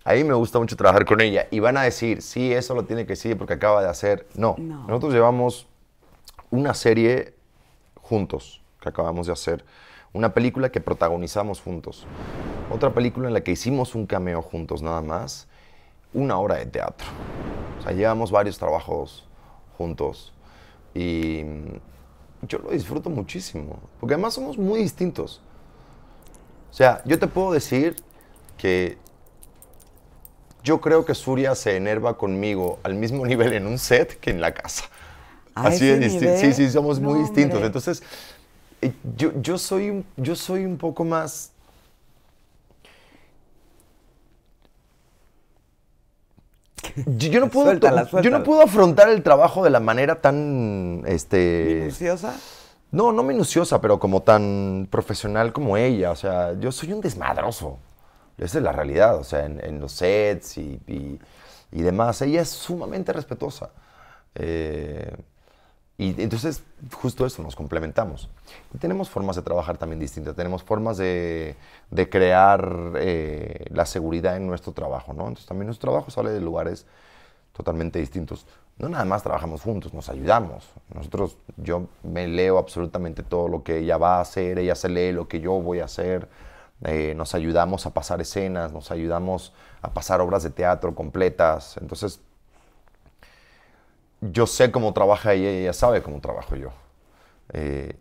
A mí me gusta mucho trabajar con ella. Y van a decir, sí, eso lo tiene que decir porque acaba de hacer. No. Nosotros llevamos una serie juntos que acabamos de hacer. Una película que protagonizamos juntos. Otra película en la que hicimos un cameo juntos nada más. Una hora de teatro. O sea, llevamos varios trabajos juntos. Y mm, yo lo disfruto muchísimo. Porque además somos muy distintos. O sea, yo te puedo decir que yo creo que Surya se enerva conmigo al mismo nivel en un set que en la casa. Así es, sí, sí, somos muy distintos. Entonces, eh, yo, soy, yo soy un poco más... Yo no, puedo, yo no puedo afrontar el trabajo de la manera tan... Este, ¿Minuciosa? No, no minuciosa, pero como tan profesional como ella. O sea, yo soy un desmadroso. Esa es la realidad, o sea, en, los sets y, demás. Ella es sumamente respetuosa. Eh, y entonces, justo eso, nos complementamos. tenemos formas de trabajar también distintas, tenemos formas de, crear eh, la seguridad en nuestro trabajo, ¿no? Entonces, también nuestro trabajo sale de lugares totalmente distintos no nada más trabajamos juntos, nos ayudamos. Nosotros, yo me leo absolutamente todo lo que ella va a hacer, ella se lee lo que yo voy a hacer. Eh, nos ayudamos a pasar escenas, nos ayudamos a pasar obras de teatro completas. Entonces, yo sé cómo trabaja ella y ella sabe cómo trabajo yo. Eh,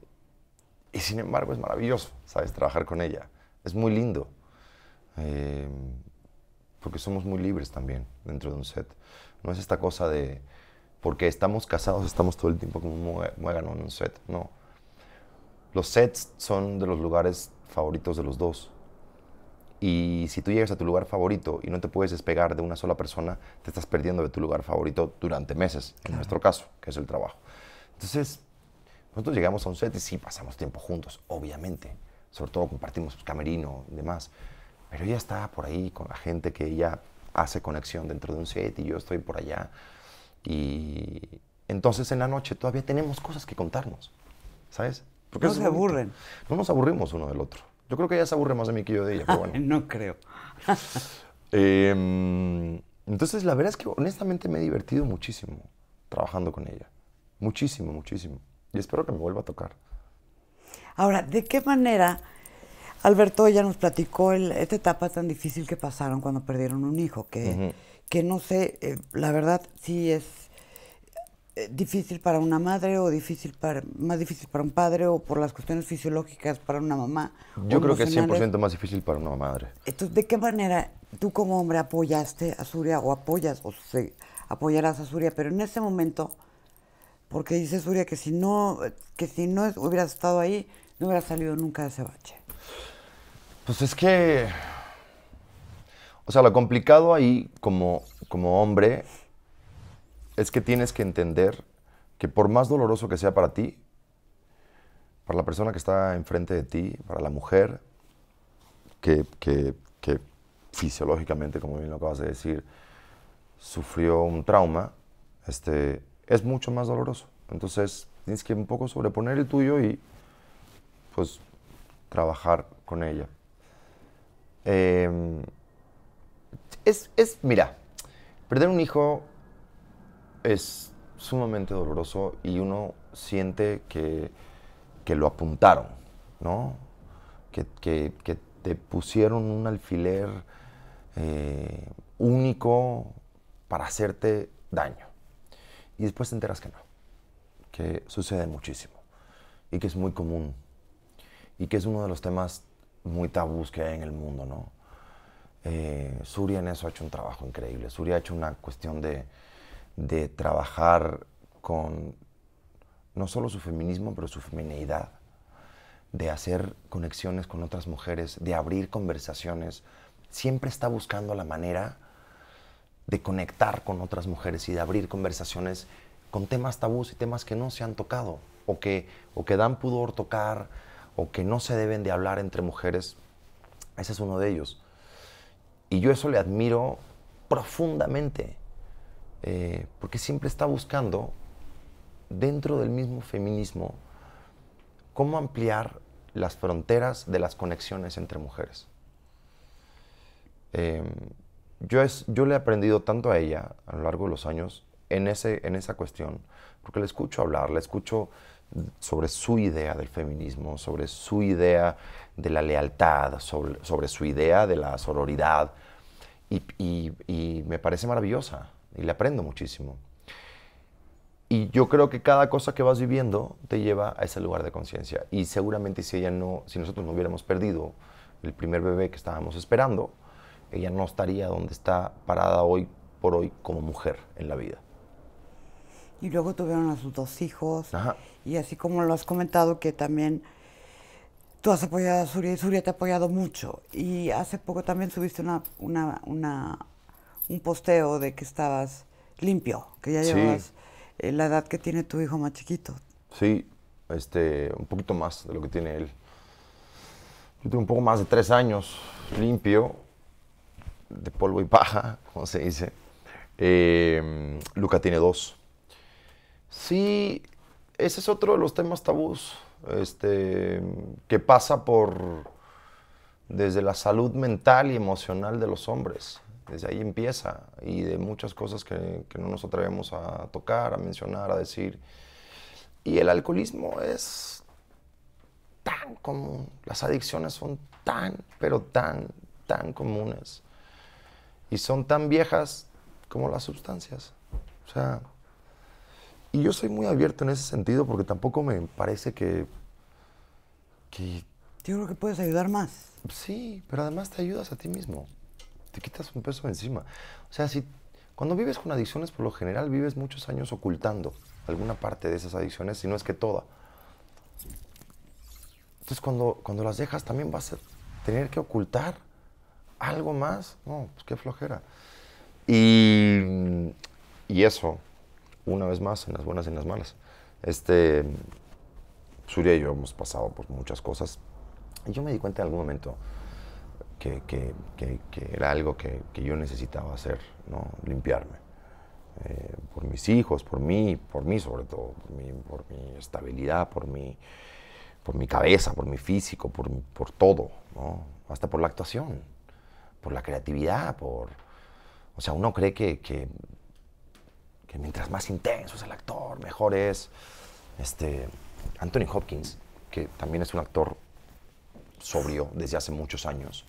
y sin embargo, es maravilloso, ¿sabes? Trabajar con ella. Es muy lindo. Eh, porque somos muy libres también dentro de un set. No es esta cosa de porque estamos casados, estamos todo el tiempo como muegan en un set. No. Los sets son de los lugares favoritos de los dos. Y si tú llegas a tu lugar favorito y no te puedes despegar de una sola persona, te estás perdiendo de tu lugar favorito durante meses, en nuestro caso, que es el trabajo. Entonces, nosotros llegamos a un set y sí pasamos tiempo juntos, obviamente. Sobre todo compartimos camerino y demás. Pero ella está por ahí con la gente que ella hace conexión dentro de un set y yo estoy por allá. Y entonces en la noche todavía tenemos cosas que contarnos, ¿sabes? no se aburren. No nos aburrimos uno del otro. Yo creo que ella se aburre más de mí que yo de ella, pero bueno. no creo. Em, entonces, la verdad es que honestamente me he divertido muchísimo trabajando con ella. Muchísimo, muchísimo. Y espero que me vuelva a tocar. Ahora, ¿de qué manera Alberto ya nos platicó esta etapa tan difícil que pasaron cuando perdieron un hijo? Que que no sé, eh, la verdad si es eh, difícil para una madre o difícil para, más difícil para un padre o por las cuestiones fisiológicas para una mamá. Yo creo que es 100% más difícil para una madre. Entonces, ¿de qué manera tú como hombre apoyaste a Suria o apoyas o se, apoyarás a Suria? Pero en ese momento, porque dice Suria que si no, que si no hubieras estado ahí, no hubieras salido nunca de ese bache. Pues es que o sea, lo complicado ahí como, como hombre es que tienes que entender que por más doloroso que sea para ti, para la persona que está enfrente de ti, para la mujer, que, que, que fisiológicamente, como bien lo acabas de decir, sufrió un trauma, este, es mucho más doloroso. Entonces tienes que un poco sobreponer el tuyo y pues trabajar con ella. Eh, es, es, mira, perder un hijo es sumamente doloroso y uno siente que, lo apuntaron, ¿no? Que, te pusieron un alfiler eh, único para hacerte daño. Y después te enteras que no, que sucede muchísimo y que es muy común y que es uno de los temas muy tabús que hay en el mundo, ¿no? Eh, Suria en eso ha hecho un trabajo increíble. Suria ha hecho una cuestión de, trabajar con no solo su feminismo, pero su femineidad, de hacer conexiones con otras mujeres, de abrir conversaciones. Siempre está buscando la manera de conectar con otras mujeres y de abrir conversaciones con temas tabús y temas que no se han tocado o que, o que dan pudor tocar o que no se deben de hablar entre mujeres. Ese es uno de ellos. Y yo eso le admiro profundamente, eh, porque siempre está buscando, dentro del mismo feminismo, cómo ampliar las fronteras de las conexiones entre mujeres. Em, yo, yo le he aprendido tanto a ella a lo largo de los años en, ese, en esa cuestión, porque la escucho hablar, la escucho sobre su idea del feminismo, sobre su idea de la lealtad, sobre, sobre su idea de la sororidad. Y, me parece maravillosa y le aprendo muchísimo. Y yo creo que cada cosa que vas viviendo te lleva a ese lugar de conciencia. Y seguramente si ella no, si nosotros no hubiéramos perdido el primer bebé que estábamos esperando, ella no estaría donde está parada hoy por hoy como mujer en la vida. Y luego tuvieron a sus dos hijos. Y así como lo has comentado, que también Tú has apoyado a Suria y Suria te ha apoyado mucho. Y hace poco también subiste una, un posteo de que estabas limpio, que ya llevas eh, la edad que tiene tu hijo más chiquito. Sí, este, un poquito más de lo que tiene él. Yo tengo un poco más de tres años limpio, de polvo y paja, como se dice. Em, Luca tiene dos. Sí, ese es otro de los temas tabús este, que pasa por desde la salud mental y emocional de los hombres. Desde ahí empieza y de muchas cosas que, que no nos atrevemos a tocar, a mencionar, a decir. Y el alcoholismo es tan común, las adicciones son tan, pero tan, tan comunes. Y son tan viejas como las sustancias. O sea, y yo soy muy abierto en ese sentido porque tampoco me parece que, Yo creo que puedes ayudar más. Sí, pero además te ayudas a ti mismo. Te quitas un peso encima. O sea, si cuando vives con adicciones, por lo general vives muchos años ocultando alguna parte de esas adicciones, si no es que toda. Entonces, cuando, cuando las dejas, también vas a tener que ocultar algo más. No, pues qué flojera. Y, y eso, una vez más, en las buenas y en las malas. Este, Surya y yo hemos pasado por muchas cosas. Y yo me di cuenta en algún momento que, que, era algo que, yo necesitaba hacer, ¿no? limpiarme. Eh, por mis hijos, por mí, por mí sobre todo, por mi, por mi estabilidad, por mi, por mi cabeza, por mi físico, por, por todo, ¿no? hasta por la actuación, por la creatividad, por... O sea, uno cree que, que mientras más intenso es el actor, mejor es. Este, Anthony Hopkins, que también es un actor sobrio desde hace muchos años,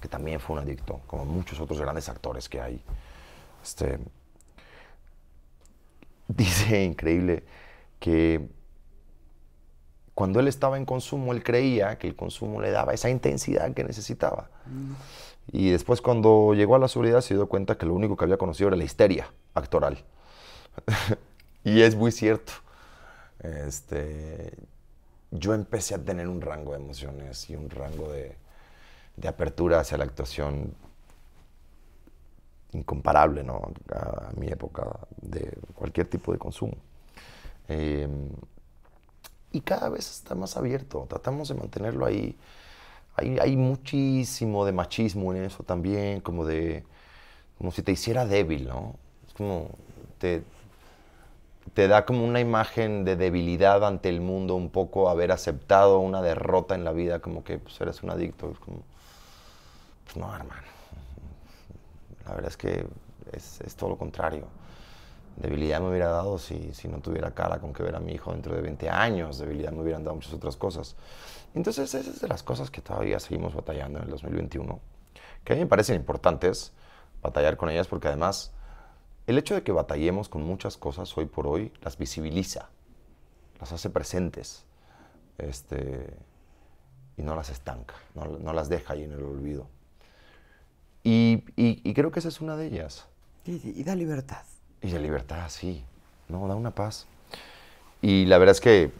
que también fue un adicto, como muchos otros grandes actores que hay. Este, dice increíble que cuando él estaba en consumo, él creía que el consumo le daba esa intensidad que necesitaba. Mm. Y después cuando llegó a la sobriedad se dio cuenta que lo único que había conocido era la histeria actoral. y es muy cierto. Este, yo empecé a tener un rango de emociones y un rango de, apertura hacia la actuación incomparable ¿no? a, mi época de cualquier tipo de consumo. Em, y cada vez está más abierto, tratamos de mantenerlo ahí. Hay, hay, muchísimo de machismo en eso también, como de, como si te hiciera débil, ¿no? Es como, te, te da como una imagen de debilidad ante el mundo, un poco haber aceptado una derrota en la vida, como que pues, eres un adicto. Pues, no, hermano. La verdad es que es, todo lo contrario. Debilidad me hubiera dado si, no tuviera cara con que ver a mi hijo dentro de 20 años. Debilidad me hubieran dado muchas otras cosas. Entonces, esas son las cosas que todavía seguimos batallando en el 2021, que a mí me parecen importantes batallar con ellas porque además el hecho de que batallemos con muchas cosas hoy por hoy las visibiliza, las hace presentes este, y no las estanca, no, las deja ahí en el olvido. Y, creo que esa es una de ellas. Y, da libertad. Y da libertad, sí. No, da una paz. Y la verdad es que,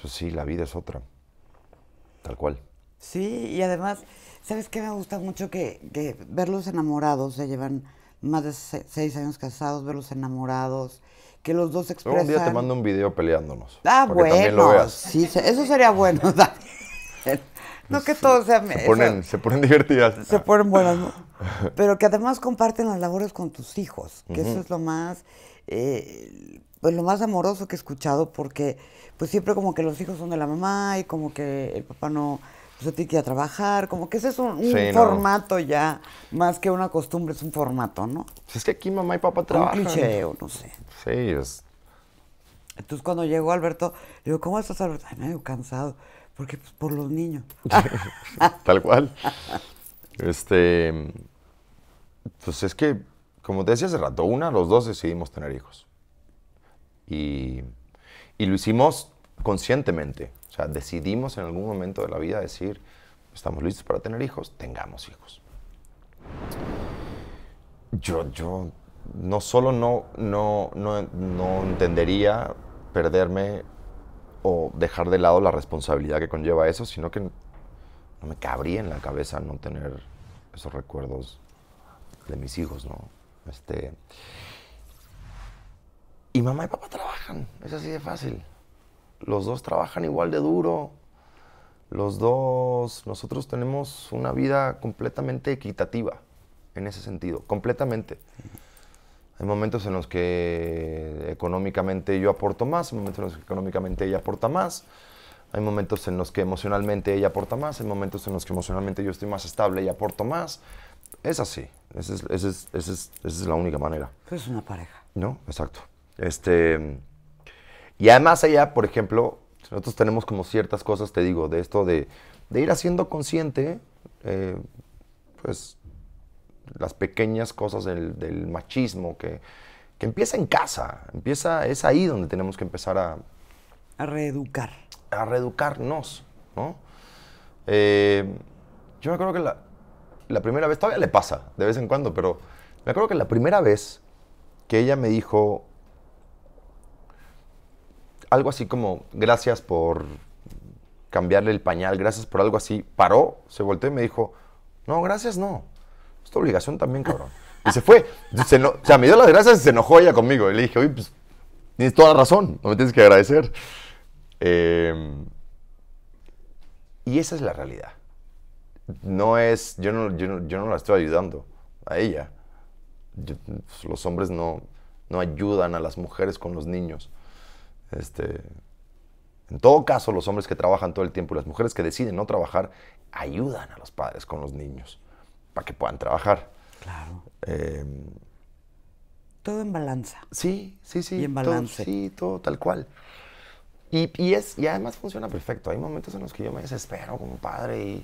pues sí, la vida es otra, tal cual. Sí, y además, ¿sabes qué me gusta mucho? Que, que verlos enamorados se llevan más de seis años casados, verlos enamorados, que los dos expresan... un día te mando un video peleándonos. Ah, bueno, sí, eso sería bueno. no que todo sea... Se ponen, se ponen divertidas. Se ponen buenas, pero que además comparten las labores con tus hijos, que eso es lo más... Eh, pues lo más amoroso que he escuchado porque pues siempre como que los hijos son de la mamá y como que el papá no pues se tiene que a trabajar, como que ese es un, formato ya, más que una costumbre, es un formato, ¿no? Pues es que aquí mamá y papá trabajan. Un cliché, o no sé. Sí, es... Entonces cuando llegó Alberto, le digo, ¿cómo estás Alberto? Ay, medio cansado, porque pues por los niños. Tal cual. este, pues es que, como te decía hace rato, una, los dos decidimos tener hijos. Y, y lo hicimos conscientemente. O sea, decidimos en algún momento de la vida decir, estamos listos para tener hijos, tengamos hijos. Yo, yo no solo no, no, no, entendería perderme o dejar de lado la responsabilidad que conlleva eso, sino que no me cabría en la cabeza no tener esos recuerdos de mis hijos, ¿no? Este, y mamá y papá trabajan, es así de fácil los dos trabajan igual de duro, los dos, nosotros tenemos una vida completamente equitativa en ese sentido, completamente. Hay momentos en los que económicamente yo aporto más, hay momentos en los que económicamente ella aporta más, hay momentos en los que emocionalmente ella aporta más, hay momentos en los que emocionalmente yo estoy más estable y aporto más. Es así, esa es, la única manera. Pero es una pareja. No, exacto. Este, y además allá, por ejemplo, nosotros tenemos como ciertas cosas, te digo, de esto de, ir haciendo consciente, eh, pues, las pequeñas cosas del, machismo que, empieza en casa, empieza, es ahí donde tenemos que empezar a... A reeducar. A reeducarnos, ¿no? Eh, yo me acuerdo que la, la primera vez, todavía le pasa de vez en cuando, pero me acuerdo que la primera vez que ella me dijo, algo así como, gracias por cambiarle el pañal, gracias por algo así, paró, se volteó y me dijo, no, gracias no, es tu obligación también, cabrón. Y se fue. o sea, me dio las gracias y se enojó ella conmigo. Y le dije, oye, pues tienes toda la razón, no me tienes que agradecer. Em, y esa es la realidad. No es, yo no, yo no, la estoy ayudando a ella. Pues, los hombres no ayudan a las mujeres con los niños. Este, en todo caso, los hombres que trabajan todo el tiempo y las mujeres que deciden no trabajar ayudan a los padres con los niños para que puedan trabajar. Claro. Em, todo en balanza. Sí, sí, sí. Y en balance. sí, todo tal cual. Y, es, y además funciona perfecto. Hay momentos en los que yo me desespero como padre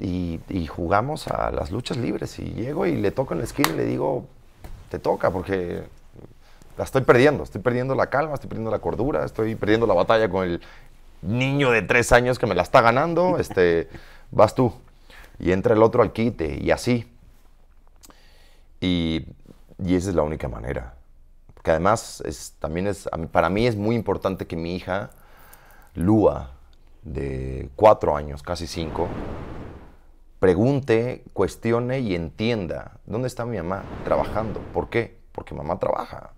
y, y, jugamos a las luchas libres. Y llego y le toco en la esquina y le digo, te toca, porque la estoy perdiendo, estoy perdiendo la calma, estoy perdiendo la cordura, estoy perdiendo la batalla con el niño de tres años que me la está ganando, este, vas tú. Y entra el otro al quite y así. Y, esa es la única manera. Porque además es, también es, para mí es muy importante que mi hija, Lua, de cuatro años, casi cinco, pregunte, cuestione y entienda dónde está mi mamá trabajando. ¿Por qué? Porque mamá trabaja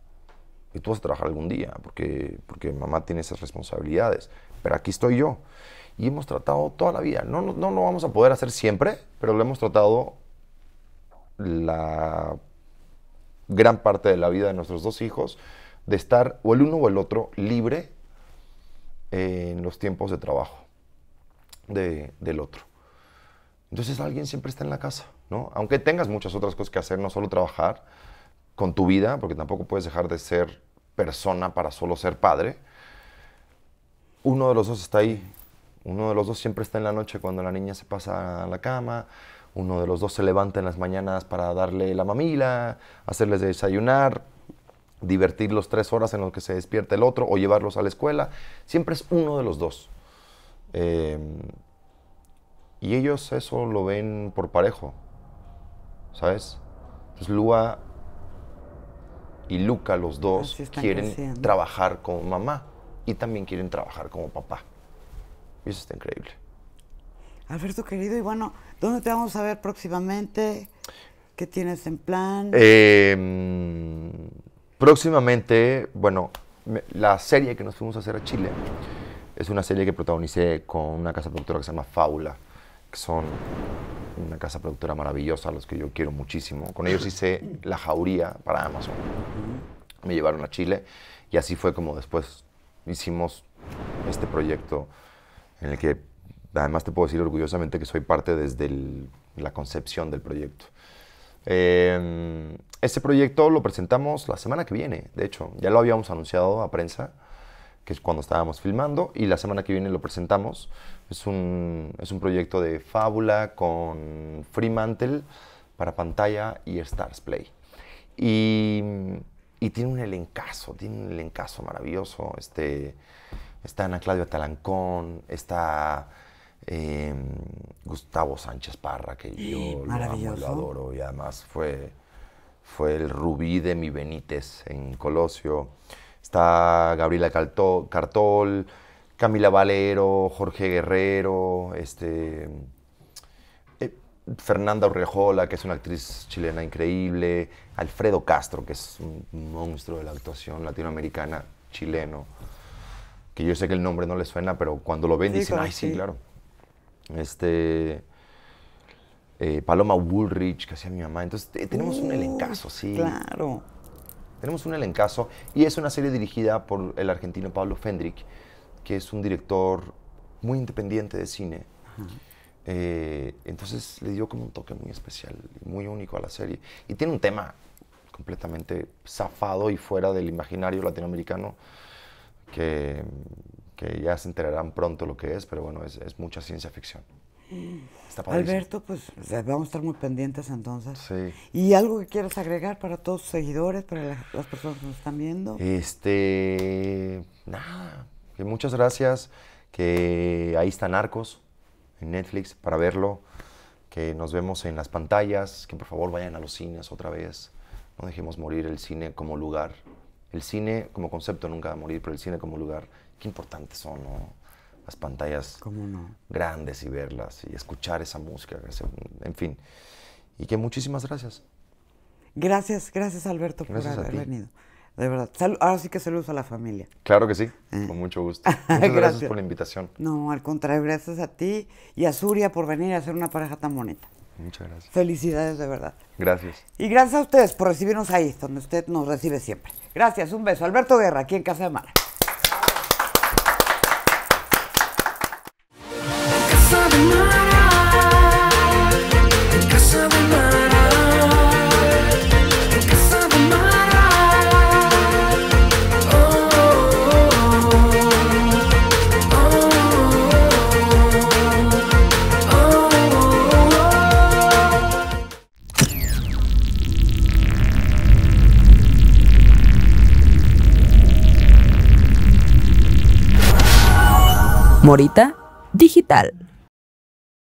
y tú vas a trabajar algún día, porque, porque mamá tiene esas responsabilidades, pero aquí estoy yo. Y hemos tratado toda la vida, no, no, no lo vamos a poder hacer siempre, pero lo hemos tratado la gran parte de la vida de nuestros dos hijos, de estar o el uno o el otro libre en los tiempos de trabajo del otro. Entonces alguien siempre está en la casa, ¿no? Aunque tengas muchas otras cosas que hacer, no solo trabajar, con tu vida, porque tampoco puedes dejar de ser persona para solo ser padre, uno de los dos está ahí. Uno de los dos siempre está en la noche cuando la niña se pasa a la cama, uno de los dos se levanta en las mañanas para darle la mamila, hacerles desayunar, divertir los tres horas en los que se despierta el otro o llevarlos a la escuela. Siempre es uno de los dos. Eh, y ellos eso lo ven por parejo, ¿sabes? Entonces Lua y Luca, los dos, quieren trabajar como mamá y también quieren trabajar como papá. Y eso está increíble. Alberto, querido, y bueno, ¿dónde te vamos a ver próximamente? ¿Qué tienes en plan? Em, próximamente, bueno, la serie que nos fuimos a hacer a Chile es una serie que protagonicé con una casa productora que se llama Fábula, que son una casa productora maravillosa, a los que yo quiero muchísimo. Con ellos hice La Jauría para Amazon. Me llevaron a Chile y así fue como después hicimos este proyecto en el que además te puedo decir orgullosamente que soy parte desde la concepción del proyecto. este proyecto lo presentamos la semana que viene, de hecho, ya lo habíamos anunciado a prensa, que es cuando estábamos filmando, y la semana que viene lo presentamos. Es un, proyecto de fábula con Fremantle para pantalla y Stars Play. Y, tiene un elencazo, tiene un elencazo maravilloso. Este, está Ana Claudia Talancón, está em, Gustavo Sánchez Parra, que yo lo, lo adoro y además fue, fue el rubí de mi Benítez en Colosio. Está Gabriela Cartol Camila Valero, Jorge Guerrero, este, eh, Fernanda Urrejola, que es una actriz chilena increíble, Alfredo Castro, que es un monstruo de la actuación latinoamericana, chileno, que yo sé que el nombre no le suena, pero cuando lo ven dicen, ay, sí, claro. Este, eh, Paloma Woolrich, que hacía mi mamá. Entonces, tenemos un uh, elencazo, sí. Claro. Tenemos un elencazo y es una serie dirigida por el argentino Pablo Fendrick, que es un director muy independiente de cine. Eh, entonces le dio como un toque muy especial, muy único a la serie. Y tiene un tema completamente zafado y fuera del imaginario latinoamericano que, que ya se enterarán pronto lo que es, pero bueno, es, mucha ciencia ficción. Mm. Está Alberto, pues vamos a estar muy pendientes entonces. Sí. ¿Y algo que quieras agregar para todos tus seguidores, para las personas que nos están viendo? Este, nada, muchas gracias, que ahí están arcos en Netflix para verlo, que nos vemos en las pantallas, que por favor vayan a los cines otra vez. No dejemos morir el cine como lugar. El cine como concepto nunca va a morir, pero el cine como lugar, qué importantes son las pantallas grandes y verlas y escuchar esa música, en fin. Y que muchísimas gracias. Gracias, gracias Alberto por haber venido. De verdad. ahora sí que saludos a la familia. Claro que sí, eh. con mucho gusto. Muchas gracias. por la invitación. No, al contrario, gracias a ti y a Suria por venir a hacer una pareja tan bonita. Muchas gracias. Felicidades de verdad. Gracias. Y gracias a ustedes por recibirnos ahí, donde usted nos recibe siempre. Gracias, un beso. Alberto Guerra, aquí en Casa de Mar Casa de Mara. Morita Digital.